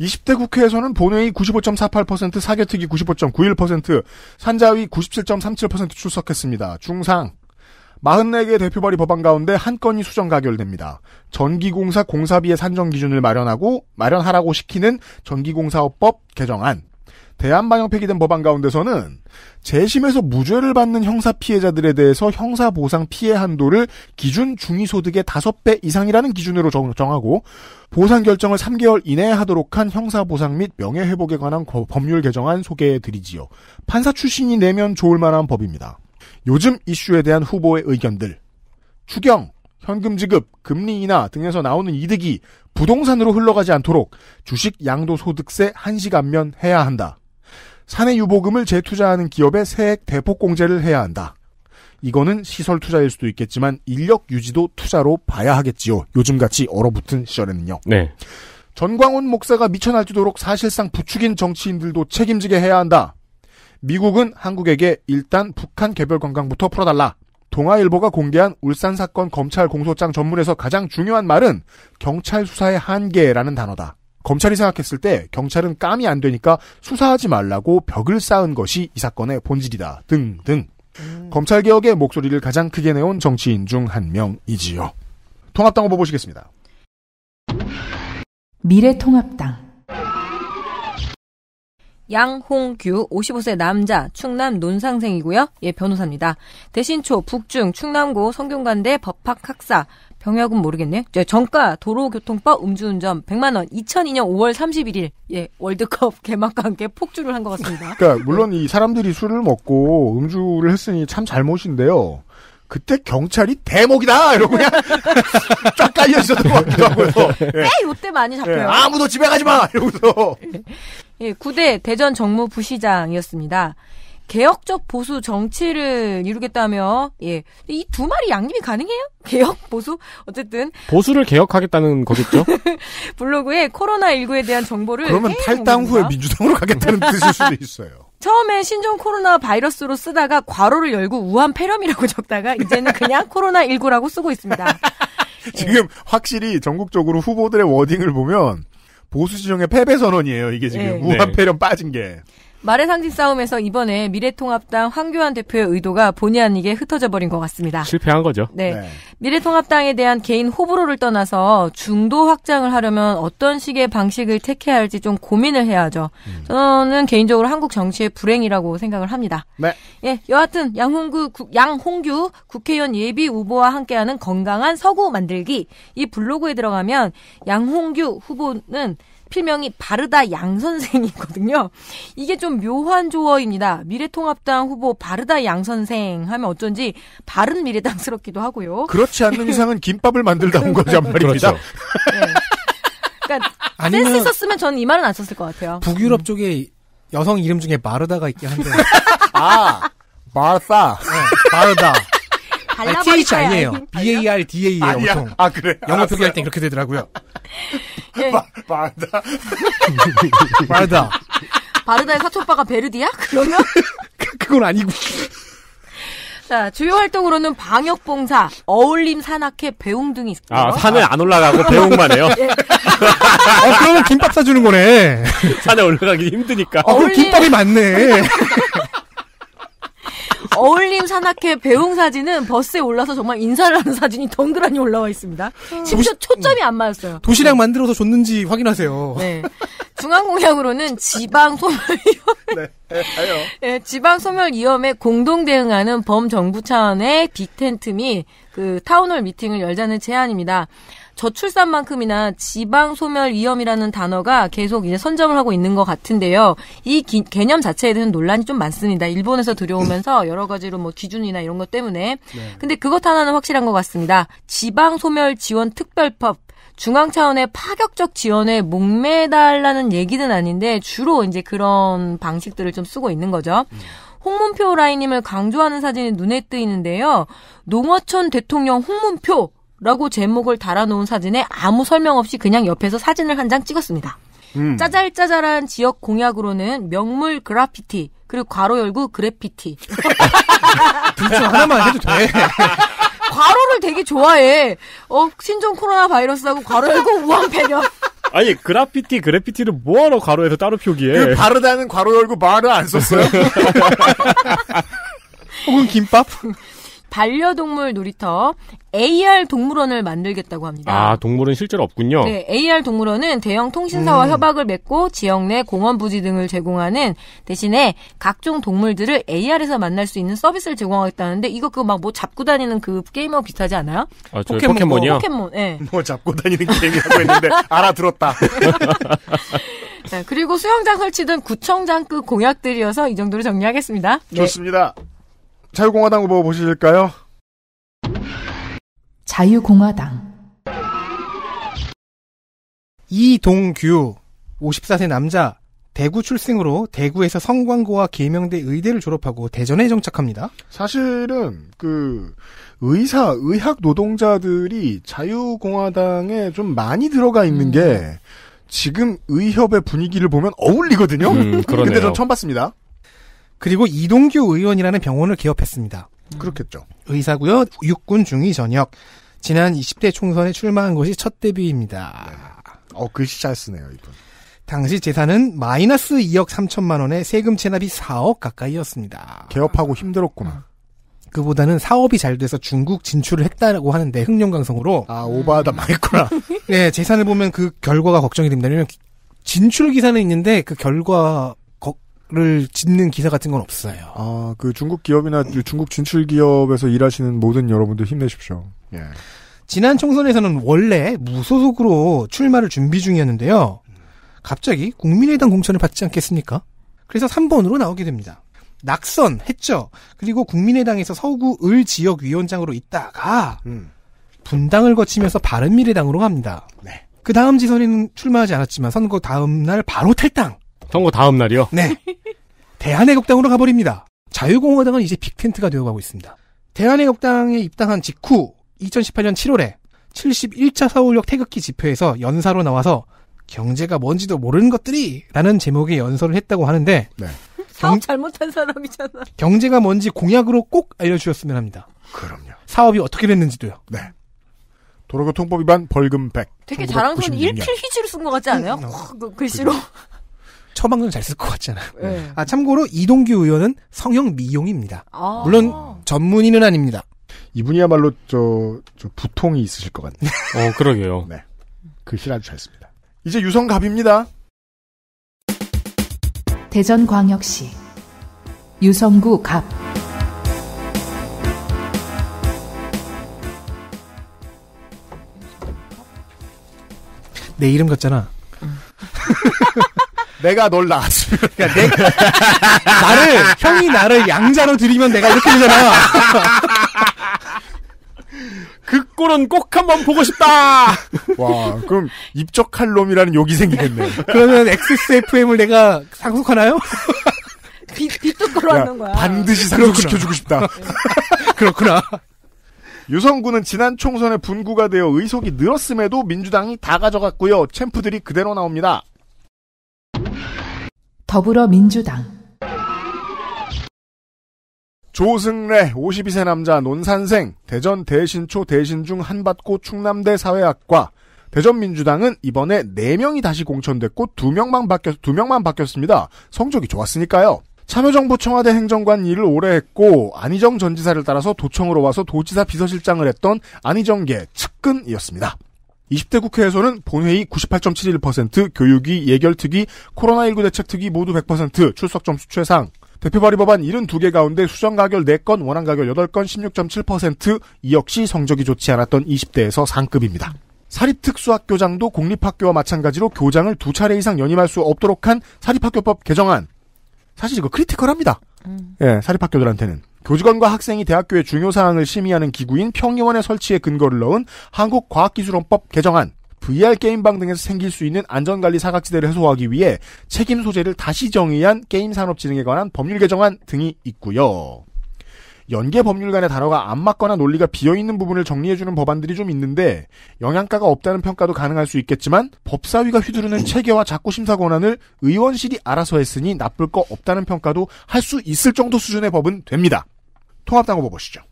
20대 국회에서는 본회의 95.48%, 사개특위 95.91%, 산자위 97.37% 출석했습니다. 중상. 44개 대표 발의 법안 가운데 한 건이 수정 가결됩니다. 전기공사 공사비의 산정 기준을 마련하고 마련하라고 시키는 전기공사업법 개정안. 대한방역 폐기된 법안 가운데서는 재심에서 무죄를 받는 형사 피해자들에 대해서 형사 보상 피해 한도를 기준 중위 소득의 5배 이상이라는 기준으로 정하고 보상 결정을 3개월 이내에 하도록 한 형사 보상 및 명예 회복에 관한 법률 개정안 소개해 드리지요. 판사 출신이 내면 좋을 만한 법입니다. 요즘 이슈에 대한 후보의 의견들, 추경, 현금 지급, 금리 인하 등에서 나오는 이득이 부동산으로 흘러가지 않도록 주식 양도소득세 한시감면 해야 한다. 사내 유보금을 재투자하는 기업의 세액 대폭 공제를 해야 한다. 이거는 시설 투자일 수도 있겠지만 인력 유지도 투자로 봐야 하겠지요. 요즘같이 얼어붙은 시절에는요. 네. 전광훈 목사가 미쳐 날지도록 사실상 부추긴 정치인들도 책임지게 해야 한다. 미국은 한국에게 일단 북한 개별 관광부터 풀어달라. 동아일보가 공개한 울산 사건 검찰 공소장 전문에서 가장 중요한 말은 경찰 수사의 한계라는 단어다. 검찰이 생각했을 때 경찰은 깜이 안 되니까 수사하지 말라고 벽을 쌓은 것이 이 사건의 본질이다. 등등. 음. 검찰 개혁의 목소리를 가장 크게 내온 정치인 중 한 명이지요. 통합당 후보 뭐 보시겠습니다. 미래통합당 양홍규 55세 남자 충남 논상생이고요. 예, 변호사입니다. 대신초 북중 충남고 성균관대 법학학사 병역은 모르겠네. 요 예, 정가 도로교통법 음주운전 100만 원 2002년 5월 31일 예 월드컵 개막과 함께 폭주를 한 것 같습니다. 그러니까 물론 이 사람들이 술을 먹고 음주를 했으니 참 잘못인데요. 그때 경찰이 대목이다 이러고 그냥 쫙 깔려 있었던 것 같기도 하고요. 네. 네, 이때 많이 잡혀요. 네, 아무도 집에 가지 마 이러고서 예. 예, 9대 대전 정무 부시장이었습니다. 개혁적 보수 정치를 이루겠다며 예이 두 말이 양립이 가능해요? 개혁 보수 어쨌든 보수를 개혁하겠다는 거겠죠? 블로그에 코로나 19에 대한 정보를 그러면 탈당 후에 민주당으로 가겠다는 뜻일 수도 있어요. 처음에 신종 코로나 바이러스로 쓰다가 과로를 열고 우한 폐렴이라고 적다가 이제는 그냥 코로나 19라고 쓰고 있습니다. 지금 예. 확실히 전국적으로 후보들의 워딩을 보면 보수 진영의 패배 선언이에요. 이게 지금 네. 우한 네. 폐렴 빠진 게. 말의 상징 싸움에서 이번에 미래통합당 황교안 대표의 의도가 본의 아니게 흩어져 버린 것 같습니다. 실패한 거죠. 네. 네. 미래통합당에 대한 개인 호불호를 떠나서 중도 확장을 하려면 어떤 식의 방식을 택해야 할지 좀 고민을 해야죠. 음. 저는 개인적으로 한국 정치의 불행이라고 생각을 합니다. 네. 예, 여하튼 양홍구 양홍규 국회의원 예비 후보와 함께하는 건강한 서구 만들기 이 블로그에 들어가면 양홍규 후보는 필명이 바르다 양 선생이거든요. 이게 좀 묘한 조어입니다. 미래통합당 후보 바르다 양 선생 하면 어쩐지 바른 미래당스럽기도 하고요. 그렇지 않는 이상은 김밥을 만들다 온 거지 말입니다. 그렇죠. 네. 그러니까 아니면 센스 있었으면 저는 이 말은 안 썼을 것 같아요. 북유럽 음. 쪽에 여성 이름 중에 마르다가 있긴 한데. 아, 마르사. 네, 마르다. 발라버릴 거 아, h 아니에요. B-A-R-D-A예요, e 보통. 아, 그래? 영어 표기할 땐 그렇게 되더라고요. 예. 바, 바르다. 바르다. 바르다의 사촌빠가 베르디야? 그러면? 그, 그건 아니고. 자, 주요 활동으로는 방역봉사, 어울림 산악회, 배웅 등이 있고요. 아, 산을 안 올라가고 배웅만 해요? 예. 어, 그러면 김밥 사주는 거네. 산에 올라가기 힘드니까. 어, 그럼 어울림- 김밥이 맞네 어울림 산악회 배웅 사진은 버스에 올라서 정말 인사를 하는 사진이 덩그러니 올라와 있습니다. 심지어 초점이 음. 안 맞았어요. 도시락 네. 만들어서 줬는지 확인하세요. 네. 중앙공약으로는 지방 소멸 위험. 네, 네, 네, 지방 소멸 위험에 공동 대응하는 범정부 차원의 빅텐트 및 그 타운홀 미팅을 열자는 제안입니다. 저출산만큼이나 지방 소멸 위험이라는 단어가 계속 이제 선점을 하고 있는 것 같은데요. 이 기, 개념 자체에 대한 논란이 좀 많습니다. 일본에서 들여오면서 여러 가지로 뭐 기준이나 이런 것 때문에. 네. 근데 그것 하나는 확실한 것 같습니다. 지방 소멸 지원 특별법 중앙 차원의 파격적 지원에 목매달라는 얘기는 아닌데 주로 이제 그런 방식들을 좀 쓰고 있는 거죠. 음. 홍문표 라인님을 강조하는 사진이 눈에 띄는데요. 농어촌 대통령 홍문표 라고 제목을 달아놓은 사진에 아무 설명 없이 그냥 옆에서 사진을 한 장 찍었습니다. 음. 짜잘짜잘한 지역 공약으로는 명물 그래피티 그리고 괄호 열고 그래피티 둘 중 하나만 해도 돼. 괄호를 되게 좋아해. 어 신종 코로나 바이러스하고 괄호 열고 우한 폐렴. 아니 그래피티 그래피티를 뭐하러 괄호에서 따로 표기해? 그 바르다는 괄호 열고 말을 안 썼어요. 혹은 김밥? 반려동물 놀이터 AR 동물원을 만들겠다고 합니다. 아, 동물은 실제로 없군요. 네, AR 동물원은 대형 통신사와 음. 협약을 맺고 지역 내 공원 부지 등을 제공하는 대신에 각종 동물들을 AR에서 만날 수 있는 서비스를 제공하겠다는데 이거 그 막 뭐 잡고 다니는 그 게임하고 비슷하지 않아요? 아, 포켓몬, 포켓몬이요? 포켓몬. 예. 네. 뭐 잡고 다니는 게임이라고 했는데 알아들었다. 네, 그리고 수영장 설치된 구청장급 공약들이어서 이 정도로 정리하겠습니다. 좋습니다. 네. 자유공화당 후보 뭐 보실까요? 자유공화당 이동규 54세 남자 대구 출생으로 대구에서 성광고와 계명대 의대를 졸업하고 대전에 정착합니다. 사실은 그 의사 의학 노동자들이 자유공화당에 좀 많이 들어가 있는 음. 게 지금 의협의 분위기를 보면 어울리거든요. 음, 그런데 전 처음 봤습니다. 그리고 이동규 의원이라는 병원을 개업했습니다. 음. 그렇겠죠. 의사고요. 육군 중위 전역. 지난 20대 총선에 출마한 것이 첫 데뷔입니다. 네. 어 글씨 잘 쓰네요 이분. 당시 재산은 마이너스 2억 3천만 원에 세금 체납이 4억 가까이였습니다. 개업하고 힘들었구나. 그보다는 사업이 잘 돼서 중국 진출을 했다고 하는데 흑룡강성으로 아 오바하다 망했구나. 음. 네 재산을 보면 그 결과가 걱정이 됩니다. 왜냐면 진출 기사는 있는데 그 결과 를 짓는 기사 같은 건 없어요. 아, 그 중국 기업이나 중국 진출 기업에서 일하시는 모든 여러분들 힘내십시오. 예. 지난 총선에서는 원래 무소속으로 출마를 준비 중이었는데요. 갑자기 국민의당 공천을 받지 않겠습니까? 그래서 3번으로 나오게 됩니다. 낙선했죠. 그리고 국민의당에서 서구을 지역위원장으로 있다가 음. 분당을 거치면서 바른미래당으로 갑니다. 네. 그 다음 지선에는 출마하지 않았지만 선거 다음 날 바로 탈당. 선거 다음 날이요? 네. 대한애국당으로 가버립니다. 자유공화당은 이제 빅텐트가 되어가고 있습니다. 대한애국당에 입당한 직후 2018년 7월에 71차 서울역 태극기 집회에서 연사로 나와서 경제가 뭔지도 모르는 것들이 라는 제목의 연설을 했다고 하는데 네. 사업 잘못한 사람이잖아. 경제가 뭔지 공약으로 꼭 알려주셨으면 합니다. 그럼요. 사업이 어떻게 됐는지도요. 네. 도로교통법 위반 벌금 100. 되게 자랑스러운 1필 휘지로 쓴 것 같지 않아요? 음, 어. 그 글씨로. 처방전 잘쓸 것 같잖아요. 네. 예. 아 참고로 이동규 의원은 성형 미용입니다. 아~ 물론 전문의는 아닙니다. 이분이야말로 저, 저 부통이 있으실 것 같네요. 어 그러게요. 네, 글씨를 아주 잘 씁니다. 이제 유성갑입니다. 대전광역시 유성구 갑내 이름 같잖아. 음. 내가 널 낳았으면 그러니까 나를 형이 나를 양자로 들이면 내가 이렇게 되잖아. 그 꼴은 꼭 한번 보고 싶다. 와, 그럼 입적할 놈이라는 욕이 생기겠네. 그러면 XSFM을 내가 상속하나요? 비, 비뚜껑로 하는 거야. 반드시 상속시켜주고 싶다. 그렇구나. 유성구는 지난 총선에 분구가 되어 의석이 늘었음에도 민주당이 다 가져갔고요. 챔프들이 그대로 나옵니다. 더불어민주당 조승래 52세 남자 논산생 대전 대신초 대신중 한밭고 충남대 사회학과 대전민주당은 이번에 4명이 다시 공천됐고 2명만 바뀌었 2명만 바뀌었습니다. 성적이 좋았으니까요. 참여정부 청와대 행정관 일을 오래 했고 안희정 전 지사를 따라서 도청으로 와서 도지사 비서실장을 했던 안희정계 측근이었습니다. 20대 국회에서는 본회의 98.71%, 교육위, 예결특위, 코로나19 대책특위 모두 100%, 출석점수 최상. 대표 발의 법안 72개 가운데 수정 가결 4건, 원안 가결 8건, 16.7%이 역시 성적이 좋지 않았던 20대에서 상급입니다. 사립특수학교장도 공립학교와 마찬가지로 교장을 두 차례 이상 연임할 수 없도록 한 사립학교법 개정안. 사실 이거 크리티컬합니다. 음. 예, 사립학교들한테는. 교직원과 학생이 대학교의 중요 사항을 심의하는 기구인 평의원의 설치에 근거를 넣은 한국과학기술원법 개정안 VR 게임방 등에서 생길 수 있는 안전관리 사각지대를 해소하기 위해 책임 소재를 다시 정의한 게임산업진흥에 관한 법률 개정안 등이 있고요. 연계 법률 간의 단어가 안 맞거나 논리가 비어있는 부분을 정리해주는 법안들이 좀 있는데 영향가가 없다는 평가도 가능할 수 있겠지만 법사위가 휘두르는 체계와 자꾸심사 권한을 의원실이 알아서 했으니 나쁠 거 없다는 평가도 할 수 있을 정도 수준의 법은 됩니다. 통합당 후보 보시죠.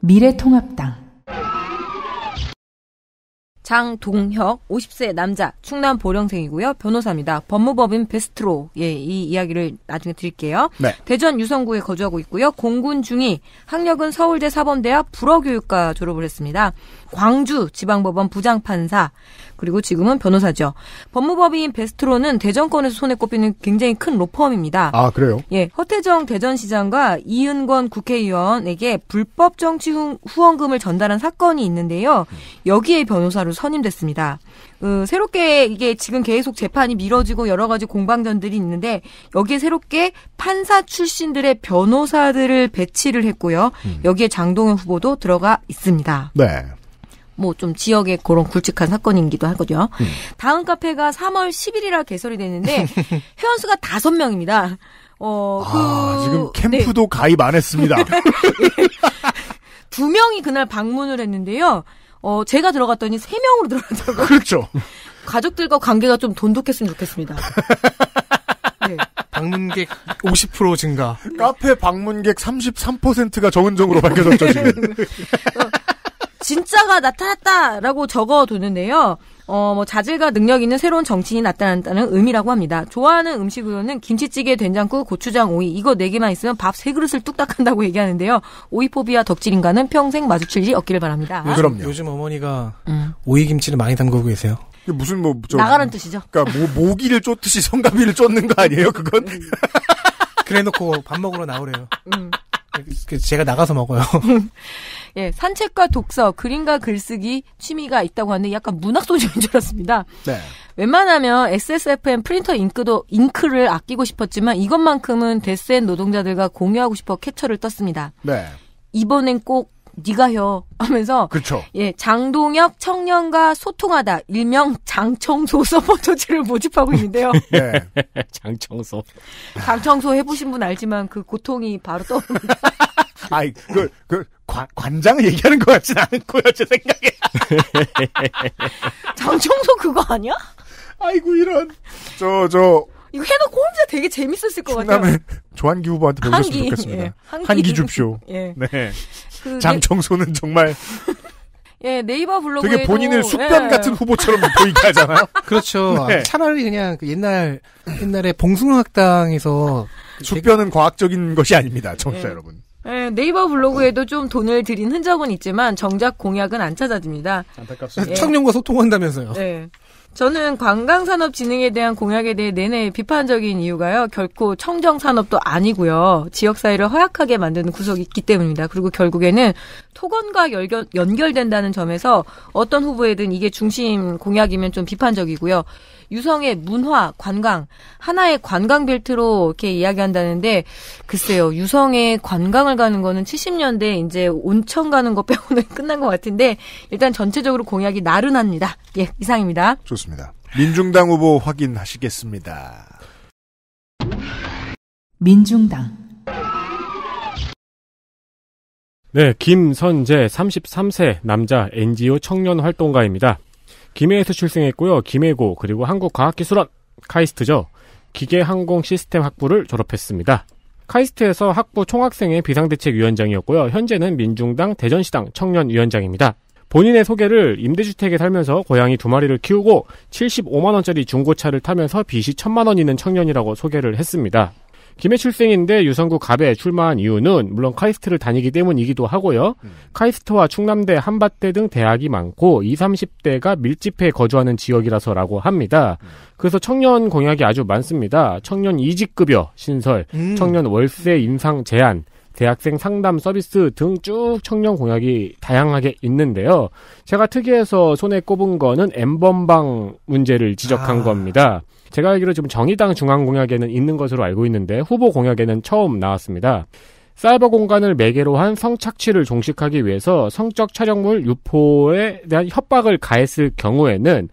미래통합당 장동혁 50세 남자 충남 보령생이고요 변호사입니다 법무법인 베스트로 예이 이야기를 나중에 드릴게요 네. 대전 유성구에 거주하고 있고요 공군 중위 학력은 서울대 사범대학 불어교육과 졸업을 했습니다 광주 지방법원 부장판사 그리고 지금은 변호사죠 법무법인 베스트로는 대전권에서 손에 꼽히는 굉장히 큰 로펌입니다 아 그래요 예 허태정 대전시장과 이은권 국회의원에게 불법 정치 후원금을 전달한 사건이 있는데요 여기에 변호사로 선임됐습니다. 어, 새롭게 이게 지금 계속 재판이 미뤄지고 여러 가지 공방전들이 있는데 여기에 새롭게 판사 출신들의 변호사들을 배치를 했고요. 음. 여기에 장동현 후보도 들어가 있습니다. 네. 뭐 좀 지역의 그런 굵직한 사건이기도 하거든요. 음. 다음 카페가 3월 10일이라 개설이 되는데 회원수가 5명입니다. 어, 아, 그 지금 네. 캠프도 네. 가입 안 했습니다. 예. 두 명이 그날 방문을 했는데요. 어, 제가 들어갔더니 3명으로 들어갔다라고 그렇죠. 가족들과 관계가 좀 돈독했으면 좋겠습니다. 네. 방문객 50% 증가. 카페 방문객 33%가 저은정으로 밝혀졌죠, 지금. 어, 진짜가 나타났다라고 적어두는데요. 어, 뭐 자질과 능력 있는 새로운 정치인이 나타난다는 의미라고 합니다. 좋아하는 음식으로는 김치찌개, 된장국, 고추장, 오이 이거 네 개만 있으면 밥 세 그릇을 뚝딱 한다고 얘기하는데요. 오이포비아 덕질인간은 평생 마주칠 일 없기를 바랍니다. 요, 그럼요. 요즘 어머니가 음. 오이 김치를 많이 담그고 계세요. 무슨 뭐 저, 나가는 뜻이죠. 그니까 모, 뭐, 모기를 쫓듯이 성가비를 쫓는 거 아니에요? 그건. 음. 그래놓고 밥 먹으러 나오래요. 음. 그, 그 제가 나가서 먹어요. 예, 산책과 독서, 그림과 글쓰기 취미가 있다고 하는데 약간 문학 소재인 줄 알았습니다. 네. 웬만하면 s s f m 프린터 잉크도 잉크를 아끼고 싶었지만 이것만큼은 데스앤 노동자들과 공유하고 싶어 캡처를 떴습니다. 네. 이번엔 꼭 네가 혀 하면서 그렇죠. 예, 장동혁 청년과 소통하다 일명 장청소 서포터즈를 모집하고 있는데요. 네. 장청소. 장청소 해보신 분 알지만 그 고통이 바로 떠오릅니다. 아이 그, 그 관, 장을 얘기하는 것 같진 않고요 제 생각에. 장청소 그거 아니야? 아이고 이런. 저 저. 이거 해놓고 혼자 되게 재밌었을 것 같아요. 조한기 후보한테 배우셨으면 기 좋겠습니다. 예. 한기, 한기 줍쇼. 예. 네. 그 네- 장청소는 정말 예, 네이버 블로그에 되게 본인을 숙변 예. 같은 후보처럼 보이게 하잖아요. 그렇죠. 네. 차라리 그냥 그 옛날 옛날에 봉숭아학당에서 그 숙변은 되게... 과학적인 것이 아닙니다, 청취자 예. 여러분. 예, 네이버 블로그에도 좀 돈을 들인 흔적은 있지만 정작 공약은 안 찾아집니다. 안타깝습니다. 예. 청년과 소통한다면서요. 네. 저는 관광산업진흥에 대한 공약에 대해 내내 비판적인 이유가요. 결코 청정산업도 아니고요. 지역사회를 허약하게 만드는 구석이 있기 때문입니다. 그리고 결국에는 토건과 연결, 연결된다는 점에서 어떤 후보에든 이게 중심 공약이면 좀 비판적이고요. 유성의 문화, 관광, 하나의 관광 벨트로 이렇게 이야기한다는데 글쎄요. 유성의 관광을 가는 거는 70년대 이제 온천 가는 거 빼고는 끝난 것 같은데 일단 전체적으로 공약이 나른합니다. 예, 이상입니다. 좋습니다. 민중당 후보 확인하시겠습니다. 민중당 네, 김선재 33세 남자 NGO 청년 활동가입니다. 김해에서 출생했고요. 김해고 그리고 한국과학기술원 카이스트죠. 기계항공시스템 학부를 졸업했습니다. 카이스트에서 학부 총학생회 비상대책위원장이었고요. 현재는 민중당 대전시당 청년위원장입니다. 본인의 소개를 임대주택에 살면서 고양이 두 마리를 키우고 75만원짜리 중고차를 타면서 빚이 천만원 있는 청년이라고 소개를 했습니다. 김해 출생인데 유성구 갑에 출마한 이유는 물론 카이스트를 다니기 때문이기도 하고요. 음. 카이스트와 충남대, 한밭대 등 대학이 많고 20, 30대가 밀집해 거주하는 지역이라서라고 합니다. 음. 그래서 청년 공약이 아주 많습니다. 청년 이직급여 신설, 음. 청년 월세 인상 제한, 대학생 상담 서비스 등 쭉 청년 공약이 다양하게 있는데요. 제가 특이해서 손에 꼽은 거는 엠번방 문제를 지적한 아. 겁니다. 제가 알기로 지금 정의당 중앙 공약에는 있는 것으로 알고 있는데 후보 공약에는 처음 나왔습니다. 사이버 공간을 매개로 한 성착취를 종식하기 위해서 성적 촬영물 유포에 대한 협박을 가했을 경우에는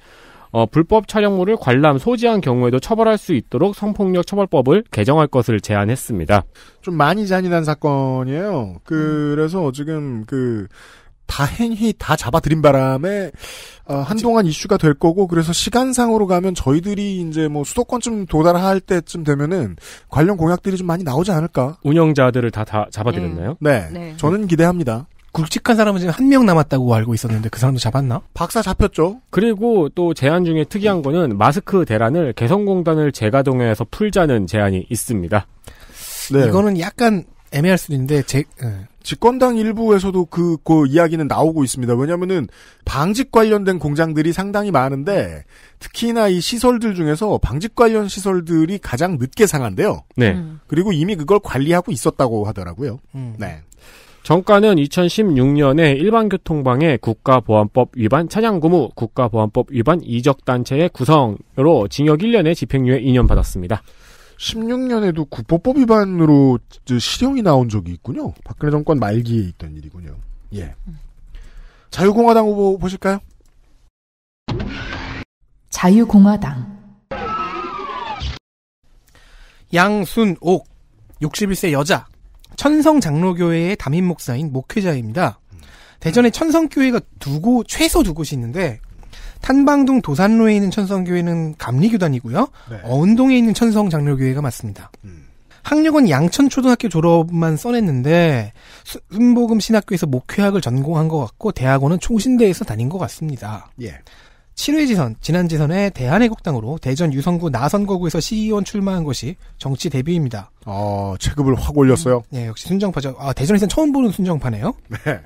어, 불법 촬영물을 관람, 소지한 경우에도 처벌할 수 있도록 성폭력 처벌법을 개정할 것을 제안했습니다. 좀 많이 잔인한 사건이에요. 그, 래서 지금 그 다행히 다 잡아들인 바람에 어, 한동안 이슈가 될 거고 그래서 시간상으로 가면 저희들이 이제 뭐 수도권쯤 도달할 때쯤 되면은 관련 공약들이 좀 많이 나오지 않을까? 운영자들을 다, 다 잡아들였나요? 음. 네. 네. 저는 기대합니다. 굵직한 사람은 지금 한 명 남았다고 알고 있었는데 그 사람도 잡았나? 박사 잡혔죠. 그리고 또 제안 중에 특이한 거는 마스크 대란을 개성공단을 재가동해서 풀자는 제안이 있습니다. 네. 이거는 약간 애매할 수도 있는데 제 네. 집권당 일부에서도 그, 그 이야기는 나오고 있습니다. 왜냐면은 방직 관련된 공장들이 상당히 많은데 특히나 이 시설들 중에서 방직 관련 시설들이 가장 늦게 상한데요. 네. 음. 그리고 이미 그걸 관리하고 있었다고 하더라고요. 음. 네. 정가는 2016년에 일반교통방해 국가보안법 위반 차량고무 국가보안법 위반 이적단체의 구성으로 징역 1년에 집행유예 2년 받았습니다. 16년에도 국보법 위반으로 실형이 나온 적이 있군요. 박근혜 정권 말기에 있던 일이군요. 예. 자유공화당 후보 보실까요? 자유공화당 양순옥 61세 여자 천성 장로교회의 담임 목사인 목회자입니다. 대전에 천성교회가 두 곳, 최소 두 곳이 있는데, 탄방동 도산로에 있는 천성교회는 감리교단이고요. 네. 어운동에 있는 천성장로교회가 맞습니다. 음. 학력은 양천초등학교 졸업만 써냈는데 순복음 신학교에서 목회학을 전공한 것 같고 대학원은 총신대에서 다닌 것 같습니다. 예. 7회 지선, 지난 지선에 대한애국당으로 대전 유성구 나선거구에서 시의원 출마한 것이 정치 데뷔입니다. 아, 체급을 확 올렸어요? 네, 역시 순정파죠. 아, 대전에서는 처음 보는 순정파네요? 네.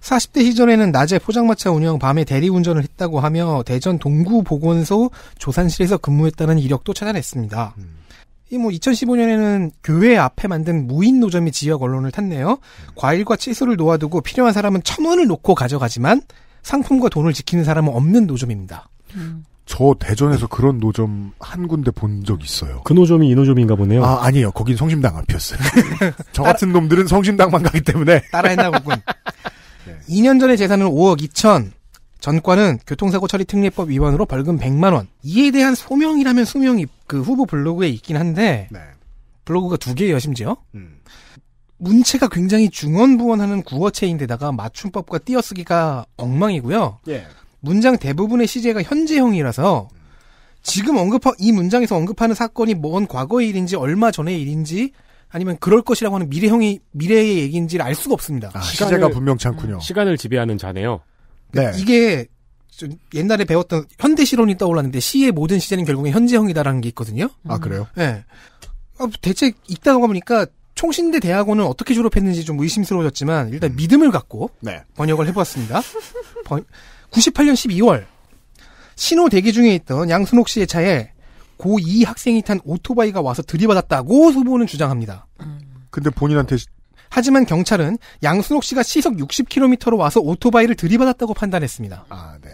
40대 시절에는 낮에 포장마차 운영, 밤에 대리운전을 했다고 하며 대전 동구보건소 조산실에서 근무했다는 이력도 찾아냈습니다. 음. 이뭐 2015년에는 교회 앞에 만든 무인 노점이 지역 언론을 탔네요. 과일과 채소를 놓아두고 필요한 사람은 천 원을 놓고 가져가지만 상품과 돈을 지키는 사람은 없는 노점입니다. 음. 저 대전에서 그런 노점 한 군데 본 적 있어요. 그 노점이 이 노점인가 보네요. 아, 아니에요. 거긴 성심당 앞이었어요. 저 같은 따라... 놈들은 성심당만 가기 때문에. 따라했나 보군. 네. 2년 전에 재산은 5억 2천. 전과는 교통사고 처리 특례법 위반으로 벌금 100만 원. 이에 대한 소명이라면 소명이 그 후보 블로그에 있긴 한데 네. 블로그가 두 개예요 심지어. 음. 문체가 굉장히 중언부언하는 구어체인데다가 맞춤법과 띄어쓰기가 엉망이고요. 예. 문장 대부분의 시제가 현재형이라서 지금 언급하 이 문장에서 언급하는 사건이 뭔 과거의 일인지 얼마 전의 일인지 아니면 그럴 것이라고 하는 미래형이 미래의 얘기인지를 알 수가 없습니다. 아, 시간을, 시제가 분명찮군요. 음, 시간을 지배하는 자네요. 그러니까 네. 이게 옛날에 배웠던 현대시론이 떠올랐는데 시의 모든 시제는 결국엔 현재형이다라는 게 있거든요. 아 그래요? 네. 대체 읽다 보니까 총신대 대학원은 어떻게 졸업했는지 좀 의심스러워졌지만 일단 음. 믿음을 갖고 네. 번역을 해보았습니다. 98년 12월 신호 대기 중에 있던 양순옥 씨의 차에 고2 학생이 탄 오토바이가 와서 들이받았다고 소보는 주장합니다. 음. 근데 본인한테 하지만 경찰은 양순옥 씨가 시속 60km로 와서 오토바이를 들이받았다고 판단했습니다. 아, 네.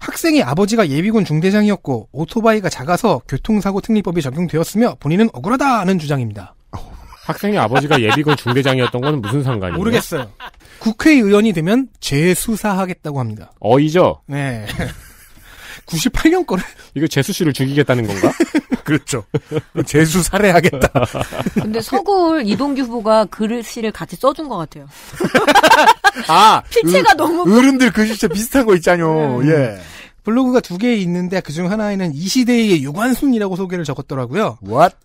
학생의 아버지가 예비군 중대장이었고 오토바이가 작아서 교통사고 특례법이 적용되었으며 본인은 억울하다는 주장입니다. 학생의 아버지가 예비군 중대장이었던 건 무슨 상관이에요? 모르겠어요. 국회의원이 되면 재수사하겠다고 합니다. 어이죠? 네. 98년 거를 이거 재수 씨를 죽이겠다는 건가? 그렇죠. 재수 살해하겠다. 근데 서울 이동규 후보가 글씨를 같이 써준 것 같아요. 아 피체가 으, 너무 어른들 글씨 비슷한 거 있잖요. 네. 예. 블로그가 두 개 있는데 그중 하나에는 이 시대의 유관순이라고 소개를 적었더라고요. What?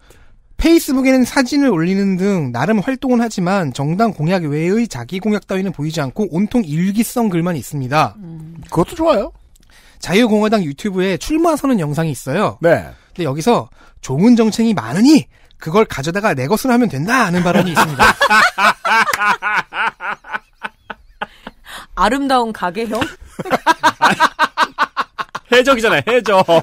페이스북에는 사진을 올리는 등 나름 활동은 하지만 정당 공약 외의 자기 공약 따위는 보이지 않고 온통 일기성 글만 있습니다. 음, 그것도 좋아요. 자유공화당 유튜브에 출마 선언 영상이 있어요. 네. 근데 여기서 좋은 정책이 많으니 그걸 가져다가 내 것으로 하면 된다 하는 발언이 있습니다. 아름다운 가게형? 해적이잖아요, 해적.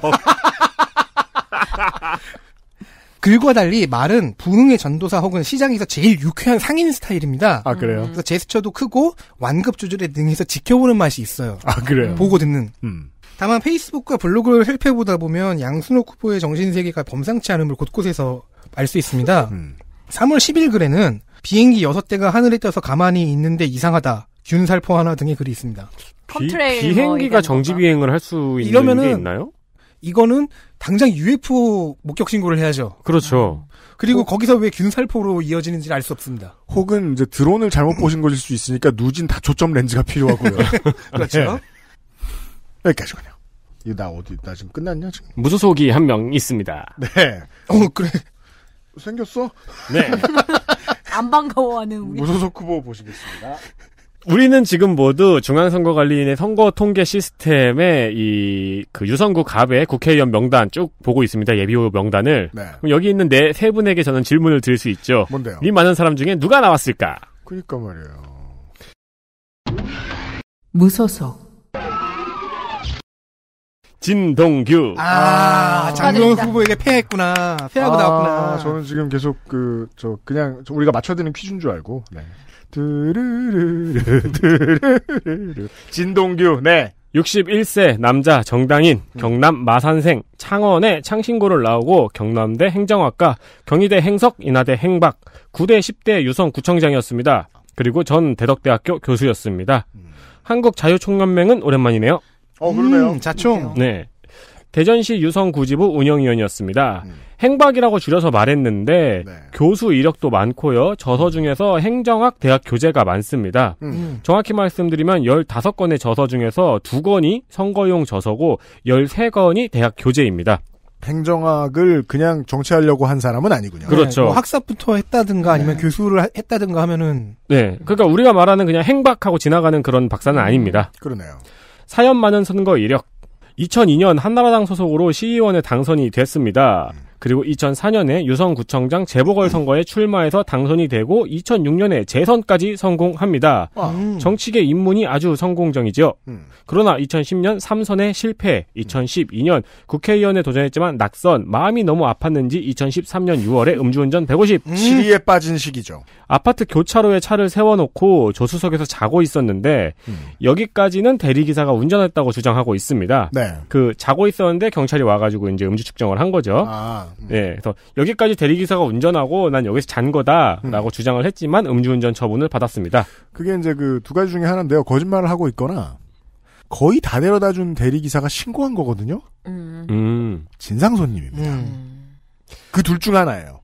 글과 달리 말은 부흥의 전도사 혹은 시장에서 제일 유쾌한 상인 스타일입니다. 아 그래요? 그래서 제스처도 크고 완급 조절에 능해서 지켜보는 맛이 있어요. 아 그래요? 보고 듣는. 음. 다만 페이스북과 블로그를 살펴보다 보면 양순옥 후보의 정신 세계가 범상치 않음을 곳곳에서 알 수 있습니다. 음. 3월 10일 글에는 비행기 6대가 하늘에 떠서 가만히 있는데 이상하다. 균살포 하나 등의 글이 있습니다. 비, 뭐 행기가 정지 비행을 할 수 있는 이러면은 게 있나요? 이거는 당장 UFO 목격 신고를 해야죠. 그렇죠. 그리고 거기서 왜 균살포로 이어지는지 알수 없습니다. 혹은 이제 드론을 잘못 보신 것일 수 있으니까 누진 다초점 렌즈가 필요하고요. 그렇죠. 네. 여기까지군요. 이나 어디 나 지금 끝났냐 지금? 무소속이 한 명 있습니다. 네. 어 그래. 생겼어? 네. 안 반가워하는 우리. 무소속 후보 보시겠습니다. 우리는 지금 모두 중앙선거관리인의 선거 통계 시스템에이 그 유선구 갑의 국회의원 명단 쭉 보고 있습니다. 예비후보 명단을. 네. 그럼 여기 있는 네 세 분에게 저는 질문을 드릴 수 있죠. 뭔데요? 이 많은 사람 중에 누가 나왔을까? 그니까 말이에요. 무소속 진동규. 아, 아 장동훈 후보에게 패했구나. 패하고 아, 나왔구나. 저는 지금 계속 그, 저, 그냥, 저 우리가 맞춰드 되는 퀴즈인 줄 알고. 네. 드르르르 드르르르 진동규 네 61세 남자 정당인 음. 경남 마산생 창원에 창신고를 나오고 경남대 행정학과 경희대 행석 인하대 행박 9대 10대 유성 구청장이었습니다. 그리고 전 대덕대학교 교수였습니다. 음. 한국 자유총연맹은 오랜만이네요. 어 그러네요. 음, 자총. 네. 대전시 유성구지부 운영위원이었습니다. 음. 행박이라고 줄여서 말했는데 네. 교수 이력도 많고요. 저서 중에서 행정학 대학 교재가 많습니다. 음. 음. 정확히 말씀드리면 15건의 저서 중에서 2건이 선거용 저서고 13건이 대학 교재입니다. 행정학을 그냥 정치하려고 한 사람은 아니군요. 그렇죠. 네, 뭐 학사부터 했다든가 네. 아니면 네. 교수를 했다든가 하면은 네. 그러니까 우리가 말하는 그냥 행박하고 지나가는 그런 박사는 음. 아닙니다. 그러네요. 사연 많은 선거 이력, 2002년 한나라당 소속으로 시의원에 당선이 됐습니다. 음. 그리고 2004년에 유성구청장 재보궐선거에 출마해서 당선이 되고 2006년에 재선까지 성공합니다. 음. 정치계 입문이 아주 성공적이죠. 음. 그러나 2010년 3선에 실패, 2012년 국회의원에 도전했지만 낙선, 마음이 너무 아팠는지 2013년 6월에 음주운전 150. 시리에 음. 빠진 시기죠. 아파트 교차로에 차를 세워놓고 조수석에서 자고 있었는데 음. 여기까지는 대리기사가 운전했다고 주장하고 있습니다. 네. 그 자고 있었는데 경찰이 와가지고 이제 음주 측정을 한 거죠. 아. 음. 예, 그래서 여기까지 대리기사가 운전하고 난 여기서 잔 거다라고 음. 주장을 했지만 음주운전 처분을 받았습니다. 그게 이제 그 두 가지 중에 하나인데요. 거짓말을 하고 있거나 거의 다 데려다 준 대리기사가 신고한 거거든요. 음. 음. 진상 손님입니다. 음. 그둘 중 하나예요.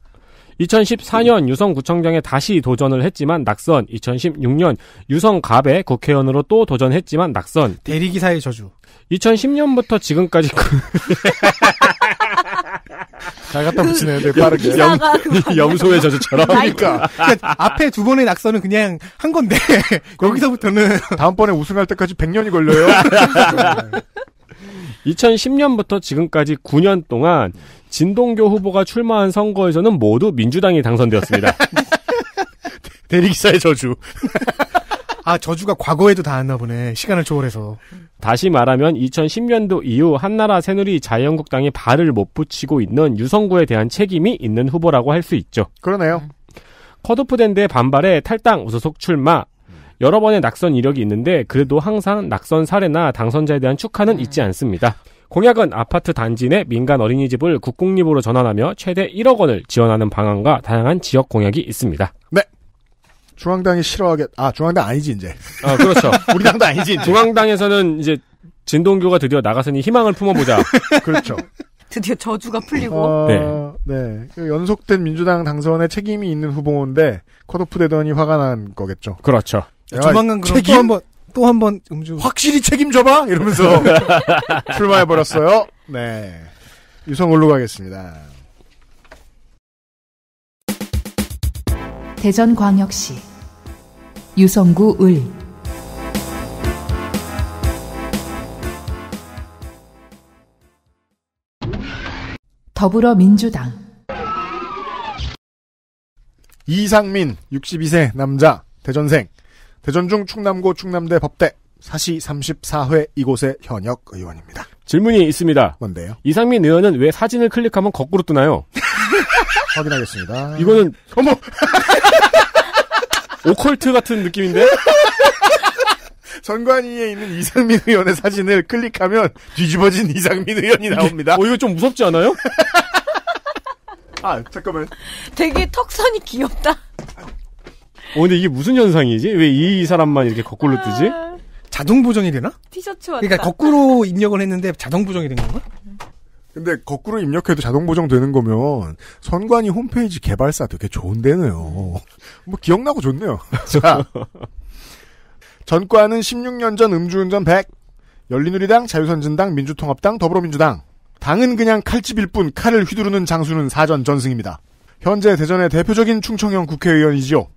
2014년 유성구청장에 다시 도전을 했지만 낙선. 2016년 유성갑에 국회의원으로 또 도전했지만 낙선. 대리기사의 저주. 2010년부터 지금까지 그 잘 갖다 붙이네, 되게 그 빠르게. 영, 염소의 저주처럼. 그러니까. 그러니까 앞에 두 번의 낙서는 그냥 한 건데, 거기서부터는. 다음번에 우승할 때까지 100년이 걸려요. 2010년부터 지금까지 9년 동안 진동교 후보가 출마한 선거에서는 모두 민주당이 당선되었습니다. 대리기사의 저주. 아 저주가 과거에도 닿았나 보네. 시간을 초월해서. 다시 말하면 2010년도 이후 한나라 새누리 자유한국당이 발을 못 붙이고 있는 유성구에 대한 책임이 있는 후보라고 할 수 있죠. 그러네요. 컷오프된 데 반발에 탈당 우소속 출마 여러 번의 낙선 이력이 있는데 그래도 항상 낙선 사례나 당선자에 대한 축하는 음. 잊지 않습니다. 공약은 아파트 단지 내 민간 어린이집을 국공립으로 전환하며 최대 1억 원을 지원하는 방안과 다양한 지역 공약이 있습니다. 네. 중앙당이 싫어하겠, 아, 중앙당 아니지, 이제. 아, 그렇죠. 우리 당도 아니지. 이제. 중앙당에서는 이제 진동교가 드디어 나가서니 희망을 품어보자. 그렇죠. 드디어 저주가 풀리고. 어, 네. 네. 그 연속된 민주당 당선에 책임이 있는 후보인데, 컷오프 되더니 화가 난 거겠죠. 그렇죠. 야, 조만간 그럼 책임? 또한 번, 또 한 번 음주. 확실히 책임져봐! 이러면서 출마해버렸어요. 네. 유성올로 가겠습니다. 대전광역시 유성구 을 더불어민주당 이상민 62세 남자 대전생 대전중 충남고 충남대 법대 사시 34회 이곳의 현역 의원입니다. 질문이 있습니다. 뭔데요? 이상민 의원은 왜 사진을 클릭하면 거꾸로 뜨나요? 확인하겠습니다. 이거는 어머 오컬트 같은 느낌인데? 전관위에 있는 이상민 의원의 사진을 클릭하면 뒤집어진 이상민 의원이 나옵니다. 어, 이거 좀 무섭지 않아요? 아, 잠깐만. 되게 턱선이 귀엽다. 어, 근데 이게 무슨 현상이지? 왜 이 사람만 이렇게 거꾸로 뜨지? 아. 자동 보정이 되나? 티셔츠 왔다. 그러니까 거꾸로 입력을 했는데 자동 보정이 된 건가? 근데 거꾸로 입력해도 자동 보정되는 거면 선관위 홈페이지 개발사 되게 좋은데네요. 뭐 기억나고 좋네요. 자. 전과는 16년 전 음주운전 100, 열린우리당, 자유선진당, 민주통합당, 더불어민주당. 당은 그냥 칼집일 뿐 칼을 휘두르는 장수는 사전 전승입니다. 현재 대전의 대표적인 충청형 국회의원이지요.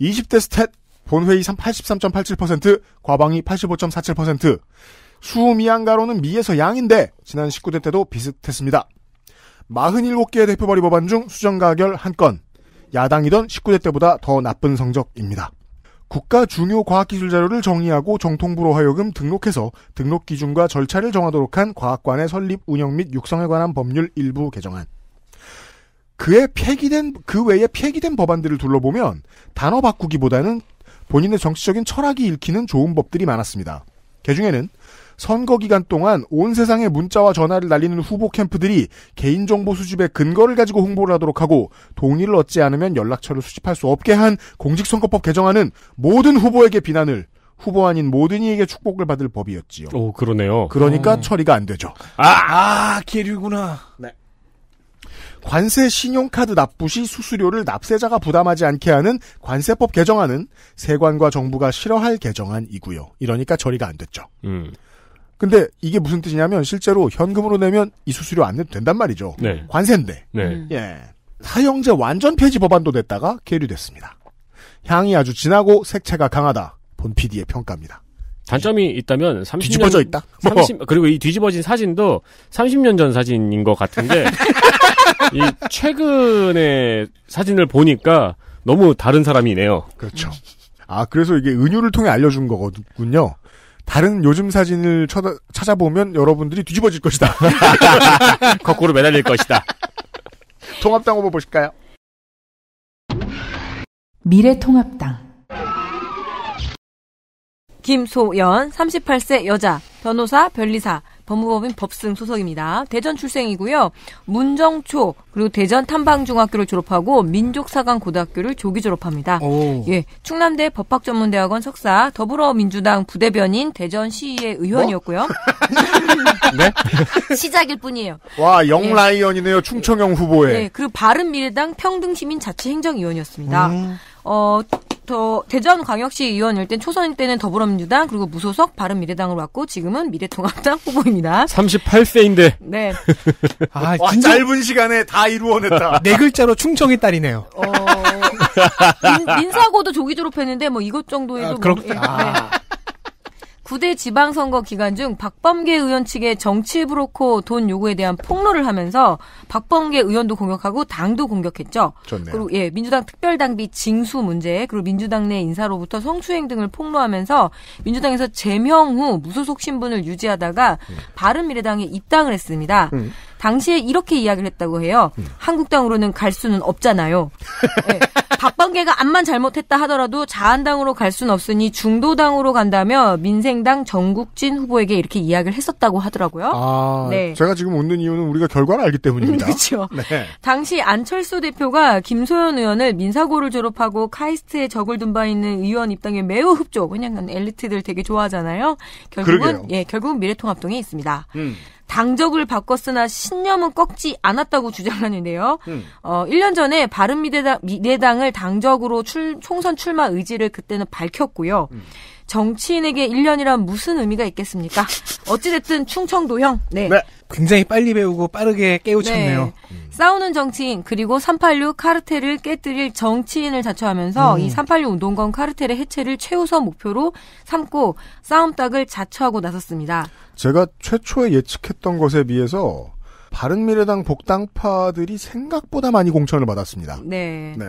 20대 스탯, 본회의 83.87%, 과방위 85.47%, 수미양가로는 미에서 양인데 지난 19대 때도 비슷했습니다. 47개의 대표발의 법안 중 수정가결 한건 야당이던 19대 때보다 더 나쁜 성적입니다. 국가 중요 과학기술 자료를 정리하고 정통부로 하여금 등록해서 등록 기준과 절차를 정하도록 한 과학관의 설립, 운영 및 육성에 관한 법률 일부 개정안. 그에 폐기된 그 외에 폐기된 법안들을 둘러보면 단어 바꾸기보다는 본인의 정치적인 철학이 읽히는 좋은 법들이 많았습니다. 개중에는 그 선거 기간 동안 온 세상에 문자와 전화를 날리는 후보 캠프들이 개인정보 수집의 근거를 가지고 홍보를 하도록 하고 동의를 얻지 않으면 연락처를 수집할 수 없게 한 공직선거법 개정안은 모든 후보에게 비난을 후보 아닌 모든 이에게 축복을 받을 법이었지요. 오, 그러네요. 그러니까 어. 처리가 안 되죠. 아, 아, 계류구나. 네. 관세 신용카드 납부 시 수수료를 납세자가 부담하지 않게 하는 관세법 개정안은 세관과 정부가 싫어할 개정안이고요. 이러니까 처리가 안 됐죠. 음. 근데 이게 무슨 뜻이냐면 실제로 현금으로 내면 이 수수료 안 내도 된단 말이죠. 네. 관세인데. 네. 음. 예. 사형제 완전 폐지 법안도 냈다가 계류됐습니다. 향이 아주 진하고 색채가 강하다. 본 PD의 평가입니다. 단점이 있다면 30년 뒤집어져 있다. 뭐. 30, 그리고 이 뒤집어진 사진도 30년 전 사진인 것 같은데 이 최근의 사진을 보니까 너무 다른 사람이네요. 그렇죠. 아 그래서 이게 은유를 통해 알려준 거거든요. 다른 요즘 사진을 쳐다, 찾아보면 여러분들이 뒤집어질 것이다. 거꾸로 매달릴 것이다. 통합당 후보 보실까요? 미래통합당 김소연 38세 여자 변호사 변리사 법무법인 법승 소속입니다. 대전 출생이고요. 문정초 그리고 대전 탐방중학교를 졸업하고 민족사관 고등학교를 조기 졸업합니다. 오. 예, 충남대 법학전문대학원 석사, 더불어민주당 부대변인 대전시의 회 의원이었고요. 뭐? 네? 시작일 뿐이에요. 와, 예. 영라이언이네요. 예. 충청형 후보에. 네, 그리고 바른미래당 평등시민자치행정위원이었습니다. 음. 어, 더 대전광역시 의원일 땐 초선일 때는 더불어민주당 그리고 무소속 바른미래당으로 왔고 지금은 미래통합당 후보입니다. 38세인데. 네. 아, 와, 진짜 짧은 시간에 다 이루어냈다. 네 글자로 충청의 딸이네요. 어, 인, 사고도 조기 졸업했는데 뭐 이것 정도에도 아, 그렇... 뭐, 예, 아. 네. 9대 지방선거 기간 중 박범계 의원 측의 정치 브로커 돈 요구에 대한 폭로를 하면서 박범계 의원도 공격하고 당도 공격했죠. 좋네요. 그리고 예, 민주당 특별당비 징수 문제 그리고 민주당 내 인사로부터 성추행 등을 폭로하면서 민주당에서 제명후 무소속 신분을 유지하다가 음. 바른미래당에 입당을 했습니다. 음. 당시에 이렇게 이야기를 했다고 해요. 음. 한국당으로는 갈 수는 없잖아요. 네. 박범계가 암만 잘못했다 하더라도 자한당으로 갈 수는 없으니 중도당으로 간다며 민생당 정국진 후보에게 이렇게 이야기를 했었다고 하더라고요. 아, 네. 제가 지금 웃는 이유는 우리가 결과를 알기 때문입니다. 그렇죠. 네. 당시 안철수 대표가 김소연 의원을 민사고를 졸업하고 카이스트에 적을 둔 바 있는 의원 입당에 매우 흡족. 그냥 엘리트들 되게 좋아하잖아요. 결국은 그러게요. 예, 결국은 미래통합동에 있습니다. 음. 당적을 바꿨으나 신념은 꺾지 않았다고 주장하는데요. 음. 어, 1년 전에 바른미래당, 미래당을 당적으로 출, 총선 출마 의지를 그때는 밝혔고요. 음. 정치인에게 1년이란 무슨 의미가 있겠습니까? 어찌됐든 충청도형. 네. 네. 굉장히 빨리 배우고 빠르게 깨우쳤네요. 네. 음. 싸우는 정치인 그리고 386 카르텔을 깨뜨릴 정치인을 자처하면서 음. 이386 운동권 카르텔의 해체를 최우선 목표로 삼고 싸움닭을 자처하고 나섰습니다. 제가 최초에 예측했던 것에 비해서 바른미래당 복당파들이 생각보다 많이 공천을 받았습니다. 네. 네.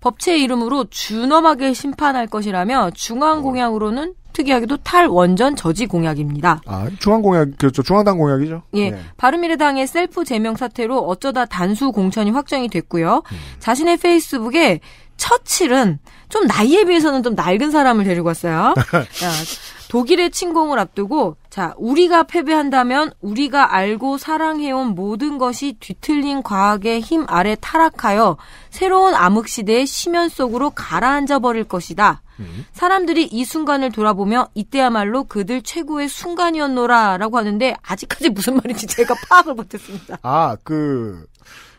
법체의 이름으로 준엄하게 심판할 것이라며 중앙 공약으로는 특이하게도 탈원전 저지 공약입니다. 아, 중앙 공약, 그렇죠. 중앙당 공약이죠. 예. 네. 바른미래당의 셀프 제명 사태로 어쩌다 단수 공천이 확정이 됐고요. 음. 자신의 페이스북에 첫칠은 좀 나이에 비해서는 좀 낡은 사람을 데리고 왔어요. 독일의 침공을 앞두고 자 우리가 패배한다면 우리가 알고 사랑해온 모든 것이 뒤틀린 과학의 힘 아래 타락하여 새로운 암흑 시대의 심연 속으로 가라앉아 버릴 것이다. 음. 사람들이 이 순간을 돌아보며 이때야말로 그들 최고의 순간이었노라라고 하는데 아직까지 무슨 말인지 제가 파악을 못했습니다. 아그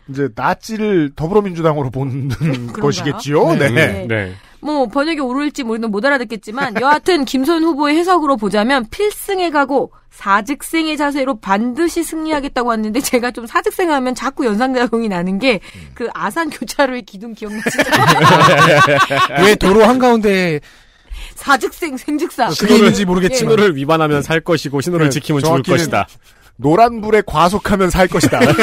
이제 나치를 더불어민주당으로 보는 것이겠지요. 네. 네. 네. 네. 뭐 번역이 오를지 모리는못 알아듣겠지만 여하튼 김선 후보의 해석으로 보자면 필승에 가고 사직생의 자세로 반드시 승리하겠다고 하는데 제가 좀 사직생 하면 자꾸 연상작용이 나는 게 그 아산 교차로의 기둥 기억나시죠? 왜 도로 한가운데 사직생 생직사 그게 있지 모르겠지만 신호를 위반하면 살 것이고 신호를 네, 지키면 죽을 것이다. 노란불에 과속하면 살 것이다. 이런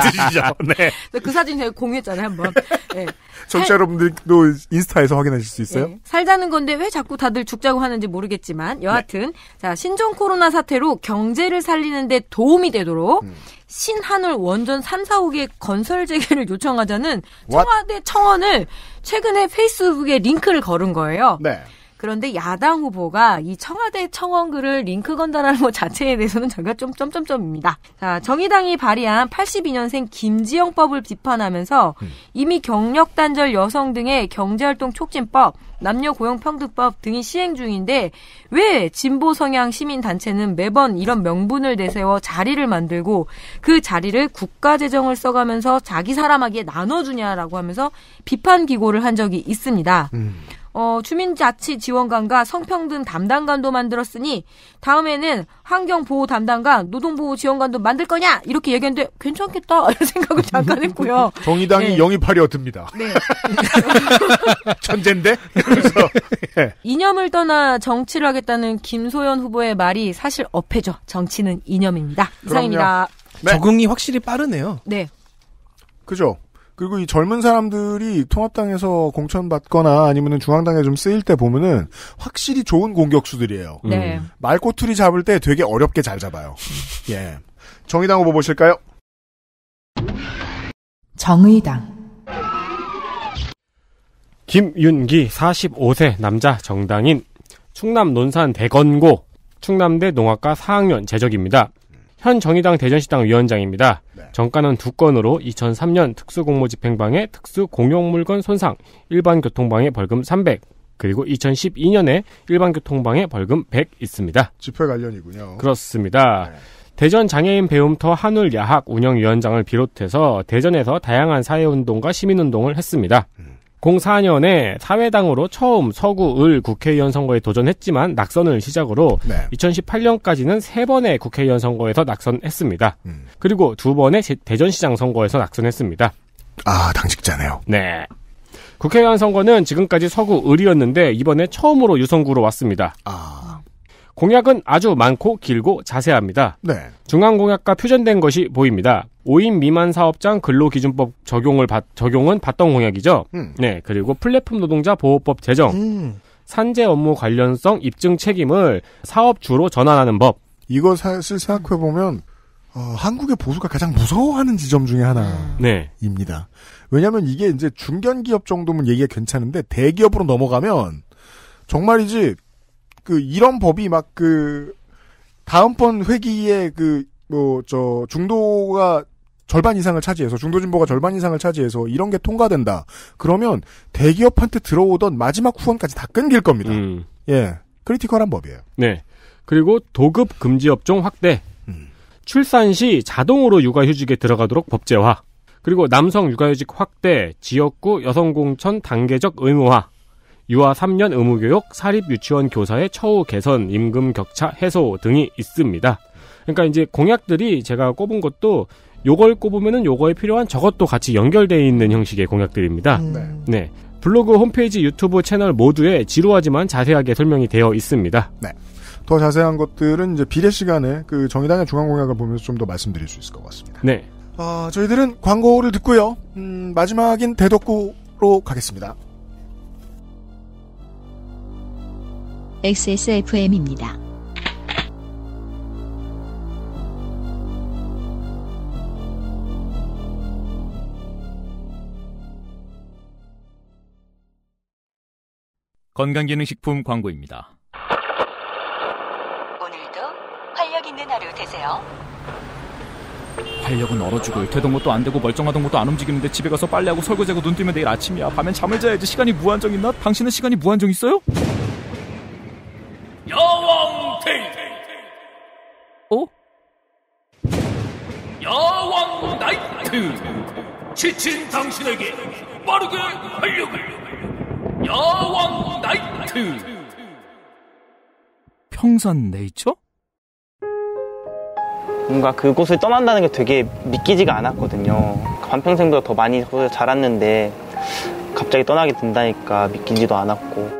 뜻이죠. 네. 네. 그 사진 제가 공유했잖아요, 한번. 네. 청취자 여러분들도 인스타에서 확인하실 수 있어요. 네. 살자는 건데 왜 자꾸 다들 죽자고 하는지 모르겠지만 여하튼 네. 자 신종 코로나 사태로 경제를 살리는데 도움이 되도록 음. 신한울 원전 3, 4호기 건설 재개를 요청하자는 청와대 What? 청원을 최근에 페이스북에 링크를 걸은 거예요. 네. 그런데 야당 후보가 이 청와대 청원글을 링크 건다라는 것 자체에 대해서는 저희가 좀 점점점입니다. 자, 정의당이 발의한 82년생 김지영법을 비판하면서 음. 이미 경력 단절 여성 등의 경제활동 촉진법, 남녀 고용평등법 등이 시행 중인데 왜 진보 성향 시민 단체는 매번 이런 명분을 내세워 자리를 만들고 그 자리를 국가 재정을 써가면서 자기 사람에게 나눠주냐라고 하면서 비판 기고를 한 적이 있습니다. 음. 어, 주민자치 지원관과 성평등 담당관도 만들었으니 다음에는 환경보호 담당관, 노동보호 지원관도 만들 거냐 이렇게 얘기했는데 괜찮겠다 이런 생각을 잠깐 했고요. 정의당이 네. 영입하려 듭니다. 네. 천재인데? 그래서 예. 이념을 떠나 정치를 하겠다는 김소연 후보의 말이 사실 어폐죠. 정치는 이념입니다. 이상입니다. 네. 적응이 확실히 빠르네요. 네. 그죠? 그리고 이 젊은 사람들이 통합당에서 공천받거나 아니면 은 중앙당에 좀 쓰일 때 보면은 확실히 좋은 공격수들이에요. 네. 음. 말꼬투리 잡을 때 되게 어렵게 잘 잡아요. 예. 정의당 후보 보실까요? 정의당. 김윤기 45세 남자 정당인 충남 논산 대건고 충남대 농학과 4학년 재적입니다. 현 정의당 대전시당 위원장입니다. 네. 정가는 두 건으로 2003년 특수공모집행방해 특수공용물건 손상, 일반교통방해 벌금 300, 그리고 2012년에 일반교통방해 벌금 100 있습니다. 집회 관련이군요. 그렇습니다. 네. 대전 장애인 배움터 한울 야학 운영위원장을 비롯해서 대전에서 다양한 사회운동과 시민운동을 했습니다. 음. 0 0 4년에 사회당으로 처음 서구 을 국회의원 선거에 도전했지만 낙선을 시작으로 네. 2018년까지는 세 번의 국회의원 선거에서 낙선했습니다. 음. 그리고 두 번의 대전시장 선거에서 낙선했습니다. 아, 당직자네요. 네. 국회의원 선거는 지금까지 서구 을이었는데 이번에 처음으로 유성구로 왔습니다. 아. 공약은 아주 많고 길고 자세합니다. 네. 중앙 공약과 표준된 것이 보입니다. 5인 미만 사업장 근로기준법 적용을 받, 적용은 받던 공약이죠. 음. 네. 그리고 플랫폼 노동자 보호법 제정, 음. 산재 업무 관련성 입증 책임을 사업주로 전환하는 법. 이거 사실 생각해 보면 어, 한국의 보수가 가장 무서워하는 지점 중에 네. 하나입니다. 네. 왜냐하면 이게 이제 중견기업 정도면 얘기가 괜찮은데 대기업으로 넘어가면 정말이지 그 이런 법이 막 그 다음번 회기에 그뭐 저 중도가 절반 이상을 차지해서 중도 진보가 절반 이상을 차지해서 이런 게 통과된다. 그러면 대기업한테 들어오던 마지막 후원까지 다 끊길 겁니다. 음. 예, 크리티컬한 법이에요. 네. 그리고 도급 금지 업종 확대. 음. 출산 시 자동으로 육아휴직에 들어가도록 법제화. 그리고 남성 육아휴직 확대, 지역구 여성공천 단계적 의무화. 유아 3년 의무교육, 사립유치원 교사의 처우 개선, 임금 격차 해소 등이 있습니다. 그러니까 이제 공약들이 제가 꼽은 것도 요걸 꼽으면은 요거에 필요한 저것도 같이 연결되어 있는 형식의 공약들입니다. 음. 네. 네. 블로그 홈페이지 유튜브 채널 모두에 지루하지만 자세하게 설명이 되어 있습니다. 네. 더 자세한 것들은 이제 비례 시간에 그 정의당의 중앙 공약을 보면서 좀 더 말씀드릴 수 있을 것 같습니다. 네. 아, 저희들은 광고를 듣고요. 음, 마지막인 대덕구로 가겠습니다. XSFM입니다. 건강기능식품 광고입니다. 오늘도 활력 있는 하루 되세요. 활력은 얼어 죽을 되던 것도 안 되고 멀쩡하던 것도 안 움직이는데 집에 가서 빨래하고 설거지하고 눈 뜨면 내일 아침이야. 밤엔 잠을 자야지 시간이 무한정 있나? 당신은 시간이 무한정 있어요? 야왕테이 오? 어? 야왕 나이트 지친 당신에게 빠르게 활력을 야왕 나이트 평산 네이처? 뭔가 그곳을 떠난다는 게 되게 믿기지가 않았거든요. 반평생보다 더 많이 자랐는데 갑자기 떠나게 된다니까 믿기지도 않았고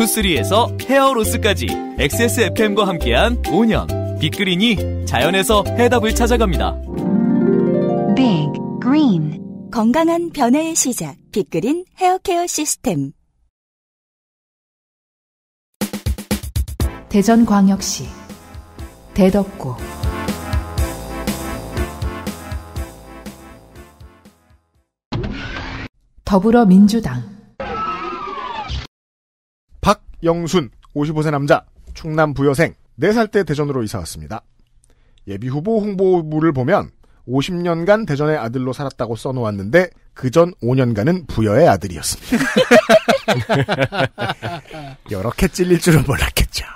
투쓰리에서 헤어로스까지 XSFM과 함께한 5년 빅그린이 자연에서 해답을 찾아갑니다. Big 건강한 변화의 시작 빅그린 헤어케어 시스템 대전광역시 대덕고 더불어민주당 영순, 55세 남자, 충남 부여생, 4살 때 대전으로 이사 왔습니다. 예비 후보 홍보물을 보면 50년간 대전의 아들로 살았다고 써놓았는데 그 전 5년간은 부여의 아들이었습니다. 이렇게 찔릴 줄은 몰랐겠죠.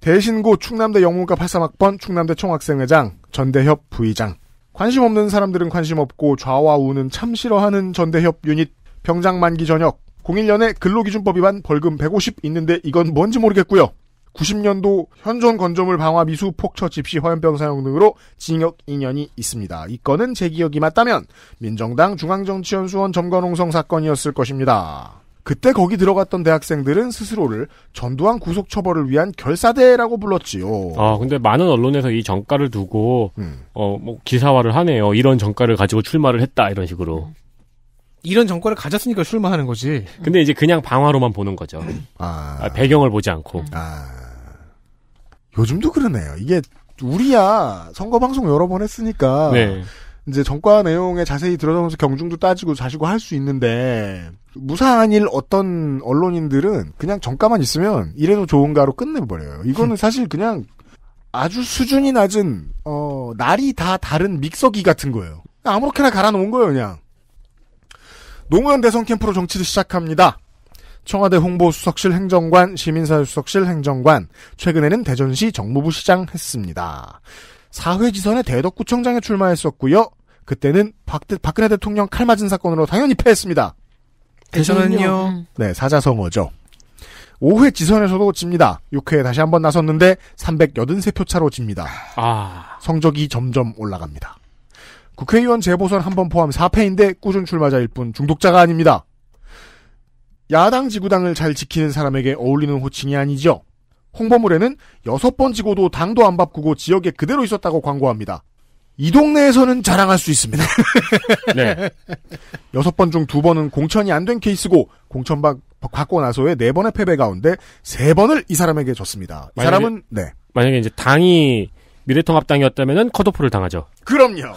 대신고 충남대 영문과 83학번 충남대 총학생회장 전대협 부의장 관심 없는 사람들은 관심 없고 좌와 우는 참 싫어하는 전대협 유닛 병장 만기 전역 01년에 근로기준법 위반 벌금 150 있는데 이건 뭔지 모르겠고요. 90년도 현존 건조물 방화 미수 폭처 집시 화염병 사용 등으로 징역 2년이 있습니다. 이 건은 제 기억이 맞다면 민정당 중앙정치연수원 점거농성 사건이었을 것입니다. 그때 거기 들어갔던 대학생들은 스스로를 전두환 구속 처벌을 위한 결사대라고 불렀지요. 아, 근데 많은 언론에서 이 정가를 두고 음. 어뭐 기사화를 하네요. 이런 정가를 가지고 출마를 했다 이런 식으로. 이런 정권을 가졌으니까 출마하는 거지. 근데 이제 그냥 방화로만 보는 거죠. 아. 아, 배경을 보지 않고. 아. 요즘도 그러네요. 이게 우리야 선거 방송 여러 번 했으니까 네. 이제 정과 내용에 자세히 들어가면서 경중도 따지고 자시고 할 수 있는데 무사한일 어떤 언론인들은 그냥 정가만 있으면 이래도 좋은가로 끝내버려요. 이거는 사실 그냥 아주 수준이 낮은 어 날이 다 다른 믹서기 같은 거예요. 아무렇게나 갈아놓은 거예요, 그냥. 노무현 대선 캠프로 정치를 시작합니다. 청와대 홍보수석실 행정관, 시민사회수석실 행정관, 최근에는 대전시 정무부 시장 했습니다. 사회지선에 대덕구청장에 출마했었고요. 그때는 박, 근혜 대통령 칼 맞은 사건으로 당연히 패했습니다. 대전은요? 음. 네, 사자성어죠. 5회 지선에서도 집니다. 6회에 다시 한 번 나섰는데 383표 차로 집니다. 아... 성적이 점점 올라갑니다. 국회의원 재보선 한 번 포함 4패인데 꾸준 출마자일 뿐 중독자가 아닙니다. 야당 지구당을 잘 지키는 사람에게 어울리는 호칭이 아니죠. 홍보물에는 여섯 번 지고도 당도 안 바꾸고 지역에 그대로 있었다고 광고합니다. 이 동네에서는 자랑할 수 있습니다. 네. 여섯 번 중 두 번은 공천이 안 된 케이스고 공천 박 받고 나서의 네 번의 패배 가운데 세 번을 이 사람에게 줬습니다. 이 만약에, 사람은 네. 만약에 이제 당이 미래통합당이었다면은 컷오프를 당하죠. 그럼요.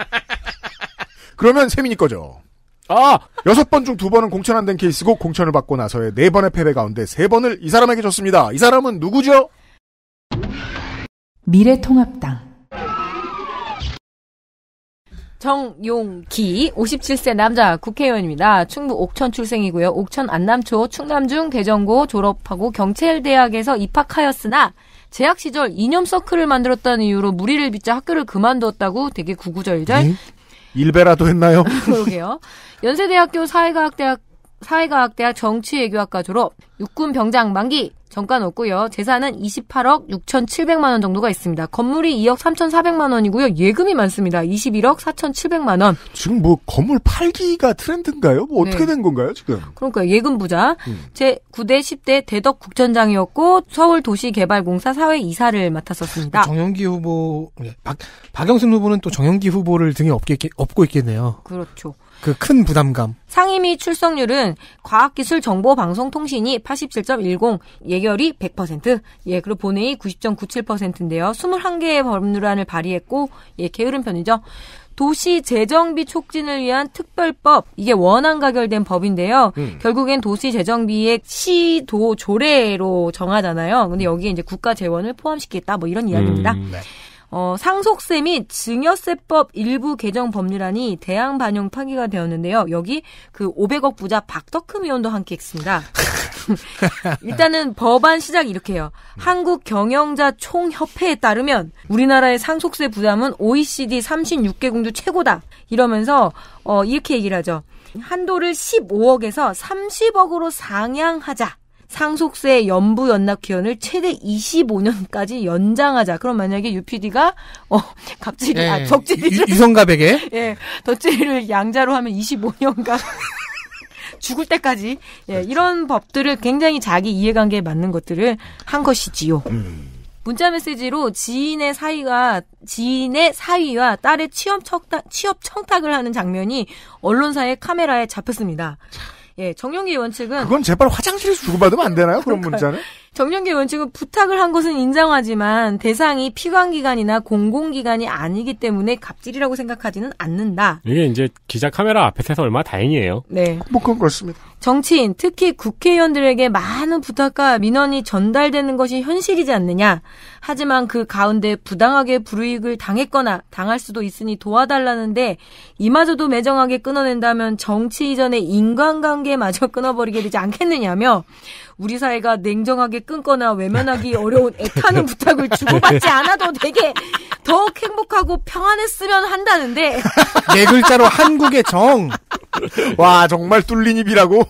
그러면 세민이 거죠. 아! 여섯 번 중 두 번은 공천 안 된 케이스고 공천을 받고 나서의 네 번의 패배 가운데 세 번을 이 사람에게 줬습니다. 이 사람은 누구죠? 미래통합당. 정용기 57세 남자 국회의원입니다. 충북 옥천 출생이고요. 옥천 안남초 충남중 대전고 졸업하고 경찰대학에서 입학하였으나 재학 시절 이념 서클을 만들었다는 이유로 무리를 빚자 학교를 그만두었다고 되게 구구절절. 네? 일배라도 했나요? 그러게요. 연세대학교 사회과학대학 사회과학대학 정치외교학과 졸업, 육군 병장 만기, 정관 없고요. 재산은 28억 6,700만 원 정도가 있습니다. 건물이 2억 3,400만 원이고요. 예금이 많습니다. 21억 4,700만 원. 지금 뭐 건물 팔기가 트렌드인가요? 뭐 어떻게 네. 된 건가요, 지금? 그러니까 예금 부자. 음. 제 9대 10대 대덕 국전장이었고 서울 도시개발공사 사회 이사를 맡았었습니다. 그 정영기 후보 네, 박 박영순 후보는 또 정영기 후보를 등에 없게없고 있겠네요. 그렇죠. 그큰 부담감. 상임위 출석률은 과학기술정보방송통신이 87.10, 예결이 100%, 예, 그리고 본회의 90.97%인데요. 21개의 법률안을 발의했고, 예, 게으른 편이죠. 도시 재정비 촉진을 위한 특별법 이게 원안 가결된 법인데요. 음. 결국엔 도시 재정비의 시도 조례로 정하잖아요. 근데 음. 여기에 이제 국가 재원을 포함시키겠다 뭐 이런 이야기입니다. 음, 네. 어, 상속세 및 증여세법 일부 개정 법률안이 대항 반영 파기가 되었는데요. 여기 그 500억 부자 박덕흠 의원도 함께했습니다. 일단은 법안 시작 이렇게 해요. 한국 경영자 총협회에 따르면 우리나라의 상속세 부담은 OECD 36개국 중 최고다. 이러면서 어, 이렇게 얘기를 하죠. 한도를 15억에서 30억으로 상향하자. 상속세 연부 연납 기한을 최대 25년까지 연장하자. 그럼 만약에 UPD가 어 갑질이 네. 아 덕질이를 예. 유성갑에게 예 덕질을 양자로 하면 25년간 죽을 때까지 예 그렇죠. 이런 법들을 굉장히 자기 이해관계에 맞는 것들을 한 것이지요. 음. 문자 메시지로 지인의 사위가 지인의 사위와 딸의 취업 청탁, 취업 청탁을 하는 장면이 언론사의 카메라에 잡혔습니다. 예, 정용기 의원 측은 그건 제발 화장실에서 주고받으면 안 되나요? 그런 문자는? 정년기원칙은 부탁을 한 것은 인정하지만 대상이 피관기관이나 공공기관이 아니기 때문에 갑질이라고 생각하지는 않는다. 이게 이제 기자 카메라 앞에 서서 얼마나 다행이에요. 네. 행복한 뭐 것습니다 정치인, 특히 국회의원들에게 많은 부탁과 민원이 전달되는 것이 현실이지 않느냐. 하지만 그 가운데 부당하게 불이익을 당했거나 당할 수도 있으니 도와달라는데 이마저도 매정하게 끊어낸다면 정치 이전의 인간관계마저 끊어버리게 되지 않겠느냐며 우리 사회가 냉정하게 끊거나 외면하기 어려운 애타는 부탁을 주고받지 않아도 되게 더욱 행복하고 평안했으면 한다는데 네 글자로 한국의 정. 와 정말 뚫린 입이라고.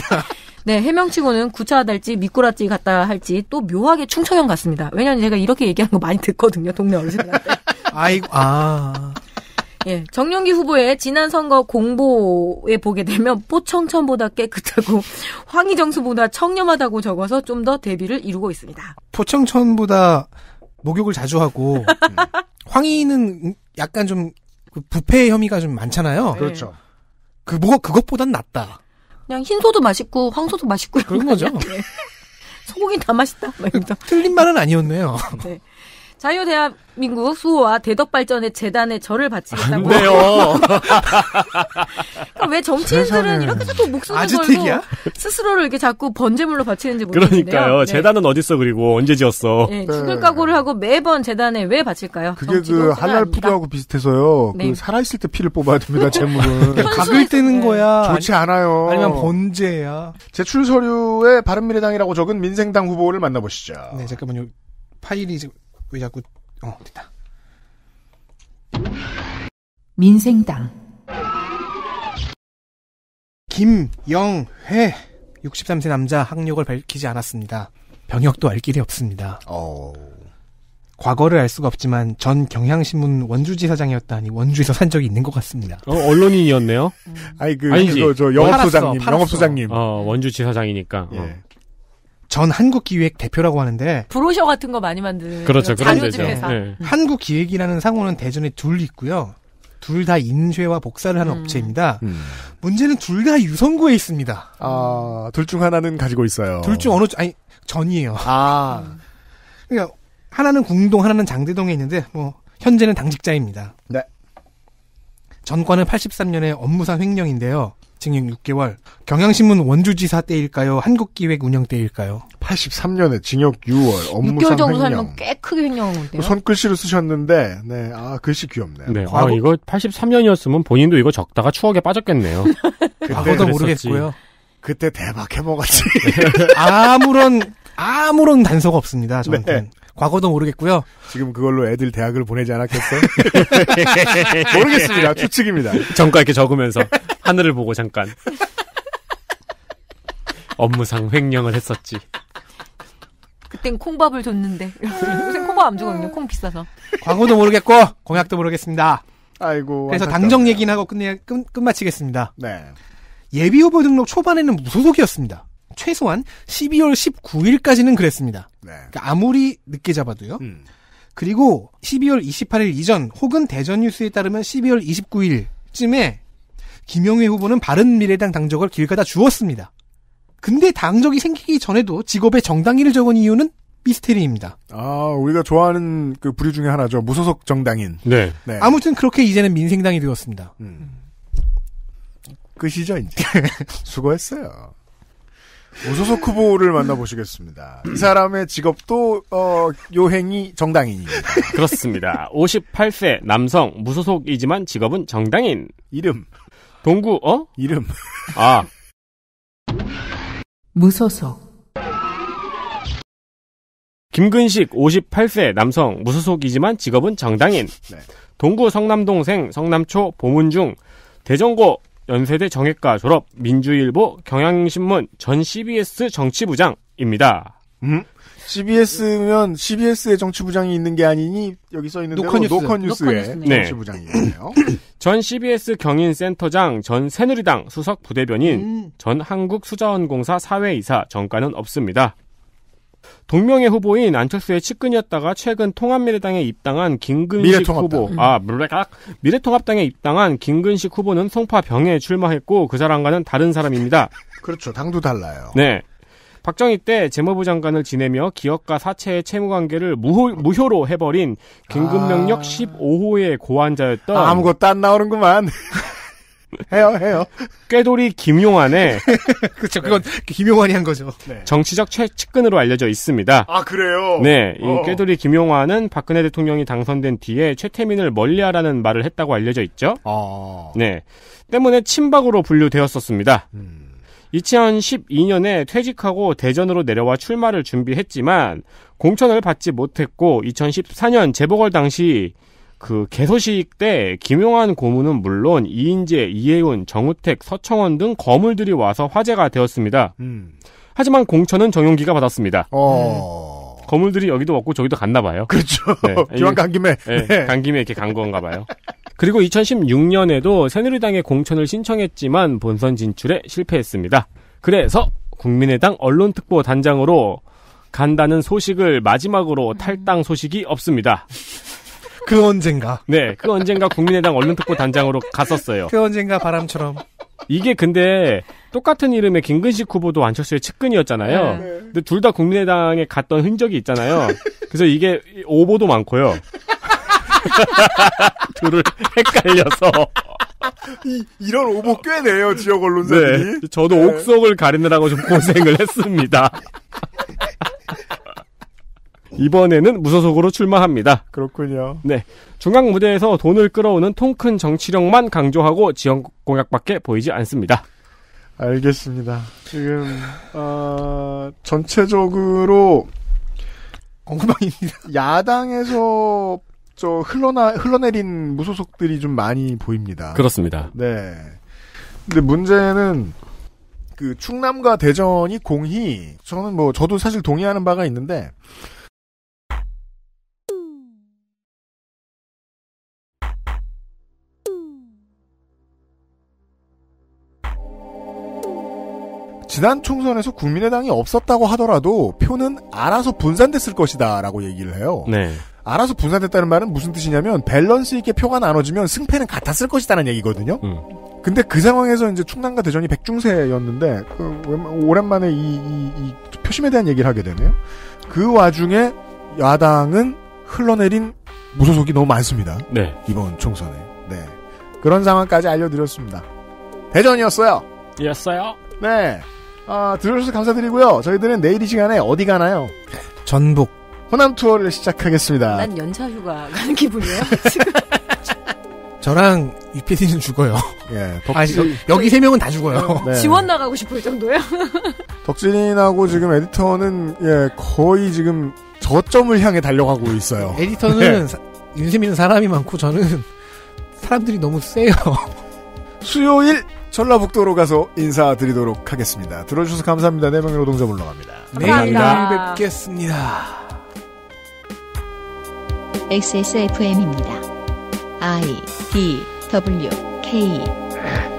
네, 해명치고는 구차할지 미꾸라지 같다 할지 또 묘하게 충청형 같습니다. 왜냐면 제가 이렇게 얘기하는 거 많이 듣거든요, 동네 어르신들한테. 아이고, 아. 예, 정용기 후보의 지난 선거 공보에 보게 되면 포청천보다 깨끗하고 황희정수보다 청렴하다고 적어서 좀 더 대비를 이루고 있습니다. 포청천보다 목욕을 자주 하고 황희는 약간 좀 그 부패 혐의가 좀 많잖아요. 네. 그렇죠. 그 뭐 그것보단 낫다. 그냥 흰소도 맛있고 황소도 맛있고 그런 거죠. 네. 소고기 다 맛있다. 틀린 말은 아니었네요. 네. 자유대한민국 수호와 대덕발전의 재단에 절을 바치겠다고. 안 돼요. 그러니까 왜 정치인들은 이렇게 자꾸 목숨을 아지틱이 걸고 스스로를 이렇게 자꾸 번제물로 바치는지 모르겠네요. 그러니까요. 네. 재단은 어딨어 그리고 언제 지었어. 네, 죽을 네. 각오를 하고 매번 재단에 왜 바칠까요? 그게 그 한랄푸드하고 비슷해서요. 그 네. 그 살아있을 때 피를 뽑아야 됩니다. 재물은. 각을 떼는 거야. 좋지 않아요. 아니면 번제야. 제출 서류에 바른미래당이라고 적은 민생당 후보를 만나보시죠. 네, 잠깐만요. 파일이 지금 왜 자꾸 어 됐다. 민생당 김영회 63세 남자 학력을 밝히지 않았습니다. 병역도 알 길이 없습니다. 어... 과거를 알 수가 없지만 전 경향신문 원주지사장이었다니 원주에서 산 적이 있는 것 같습니다. 어, 언론인이었네요. 음. 아니 그아니그저 영업소장님, 팔았어, 영업소장님. 어, 원주지사장이니까. 예. 어. 전 한국기획 대표라고 하는데 브로셔 같은 거 많이 만드는 그렇죠 그런 데죠. 네. 음. 한국기획이라는 상호는 대전에 둘 있고요. 둘 다 인쇄와 복사를 하는 음. 업체입니다. 음. 문제는 둘 다 유성구에 있습니다. 아, 둘 중 하나는 가지고 있어요. 둘 중 어느 아니 전이에요. 아. 그러니까 하나는 궁동, 하나는 장대동에 있는데 뭐 현재는 당직자입니다. 네. 전과는 83년에 업무상 횡령인데요. 징역 6개월. 경향신문 원주지사 때일까요? 한국기획 운영 때일까요? 83년에 징역 6월 업무상 6개월 정도 살면 꽤 크게 횡령한 건데요. 손글씨로 쓰셨는데 네, 아 글씨 귀엽네요. 네, 과거... 아, 이거 83년이었으면 본인도 이거 적다가 추억에 빠졌겠네요. 과거도 모르겠고요. 그때 대박 해먹었지. 아무런 아무런 단서가 없습니다. 저한테 네. 과거도 모르겠고요. 지금 그걸로 애들 대학을 보내지 않았겠어요? 모르겠습니다. 추측입니다. 정가 이렇게 적으면서 하늘을 보고 잠깐 업무상 횡령을 했었지. 그땐 콩밥을 줬는데 요새 콩밥 안 주거든요. 콩 비싸서. 광고도 모르겠고 공약도 모르겠습니다. 아이고. 그래서 당정 얘기는 하고 끝내 끝, 끝마치겠습니다. 네. 예비 후보 등록 초반에는 무소속이었습니다. 최소한 12월 19일까지는 그랬습니다. 네. 그러니까 아무리 늦게 잡아도요. 음. 그리고 12월 28일 이전 혹은 대전 뉴스에 따르면 12월 29일쯤에 김영회 후보는 바른미래당 당적을 길가다 주었습니다. 근데 당적이 생기기 전에도 직업에 정당인을 적은 이유는 미스테리입니다. 아, 우리가 좋아하는 그 부류 중에 하나죠. 무소속 정당인. 네. 네. 아무튼 그렇게 이제는 민생당이 되었습니다. 음. 끝이죠, 이제. 수고했어요. 무소속 후보를 만나보시겠습니다. 이 사람의 직업도 어, 요행이 정당인입니다. 그렇습니다. 58세 남성 무소속이지만 직업은 정당인. 이름 동구 어? 이름. 아. 무소속. 김근식 58세 남성 무소속이지만 직업은 정당인. 네. 동구 성남동생 성남초 보문중 대전고 연세대 정외과 졸업 민주일보 경향신문 전 CBS 정치부장입니다. 음? CBS면 CBS의 정치부장이 있는 게 아니니 여기 써 있는 노컷뉴스. 대로 노컷뉴스의 네. 정치부장이에요. 네. 전 CBS 경인센터장, 전 새누리당 수석 부대변인, 음. 전 한국수자원공사 사회이사 정가는 없습니다. 동명의 후보인 안철수의 측근이었다가 최근 통합미래당에 입당한 김근식 미래통합당. 후보, 음. 아, 물레각 미래통합당에 입당한 김근식 후보는 송파병에 출마했고 그 사람과는 다른 사람입니다. 그렇죠. 당도 달라요. 네. 박정희 때 재무부 장관을 지내며 기업과 사채의 채무 관계를 무효, 로 해버린 긴급명령 아... 15호의 고환자였던 아, 아무것도 안 나오는구만. 해요, 해요. 꾀돌이 김용환의 그렇죠. 그건 김용환이 한 거죠. 네. 정치적 최측근으로 알려져 있습니다. 아 그래요. 네, 이 어. 꾀돌이 김용환은 박근혜 대통령이 당선된 뒤에 최태민을 멀리하라는 말을 했다고 알려져 있죠. 아. 네, 때문에 친박으로 분류되었었습니다. 음. 2012년에 퇴직하고 대전으로 내려와 출마를 준비했지만 공천을 받지 못했고 2014년 재보궐 당시 그 개소식 때 김용환 고문은 물론 이인재, 이혜훈, 정우택, 서청원 등 거물들이 와서 화제가 되었습니다. 음. 하지만 공천은 정용기가 받았습니다. 어... 거물들이 여기도 왔고 저기도 갔나 봐요. 그렇죠. 네. 기왕 간 김에. 예, 네. 네. 간 김에 이렇게 간 건가 봐요. 그리고 2016년에도 새누리당의 공천을 신청했지만 본선 진출에 실패했습니다. 그래서 국민의당 언론특보 단장으로 간다는 소식을 마지막으로 음. 탈당 소식이 없습니다. 그 언젠가. 네, 그 언젠가 국민의당 언론특보 단장으로 갔었어요. 그 언젠가 바람처럼. 이게 근데 똑같은 이름의 김근식 후보도 안철수의 측근이었잖아요. 네. 근데 둘 다 국민의당에 갔던 흔적이 있잖아요. 그래서 이게 오보도 많고요. 둘을 헷갈려서. 이, 이런 오보 꽤 내요, 지역 언론사들이. 네, 저도 네. 옥석을 가리느라고 좀 고생을 했습니다. 이번에는 무소속으로 출마합니다. 그렇군요. 네. 중앙 무대에서 돈을 끌어오는 통큰 정치력만 강조하고 지역 공약밖에 보이지 않습니다. 알겠습니다. 지금 어, 전체적으로 엉망입니다. 야당에서 저 흘러나 흘러내린 무소속들이 좀 많이 보입니다. 그렇습니다. 네. 근데 문제는 그 충남과 대전이 공히 저는 뭐 저도 사실 동의하는 바가 있는데 지난 총선에서 국민의당이 없었다고 하더라도 표는 알아서 분산됐을 것이다라고 얘기를 해요. 네. 알아서 분산됐다는 말은 무슨 뜻이냐면 밸런스 있게 표가 나눠지면 승패는 같았을 것이다는 얘기거든요. 음. 근데 그 상황에서 이제 충남과 대전이 백중세였는데 그 오랜만에 이, 이, 이 표심에 대한 얘기를 하게 되네요. 그 와중에 야당은 흘러내린 무소속이 너무 많습니다. 네. 이번 총선에. 네. 그런 상황까지 알려드렸습니다. 대전이었어요. 이었어요. 네. 아, 들어주셔서 감사드리고요. 저희들은 내일 이 시간에 어디 가나요? 전북, 호남 투어를 시작하겠습니다. 난 연차 휴가 가는 기분이에요. 저랑 유피디는 죽어요. 예, 덕... 아니, 여기 세 명은 다 죽어요. 네. 네. 지원 나가고 싶을 정도요? 예 덕진이하고 지금 에디터는 예 거의 지금 저점을 향해 달려가고 있어요. 에디터는 네. 예. 윤세민은 사람이 많고 저는 사람들이 너무 세요. 수요일 전라북도로 가서 인사드리도록 하겠습니다. 들어주셔서 감사합니다. 네 명의 노동자 물러갑니다. 감사합니다. 내일 뵙겠습니다. XSFM입니다. I D W K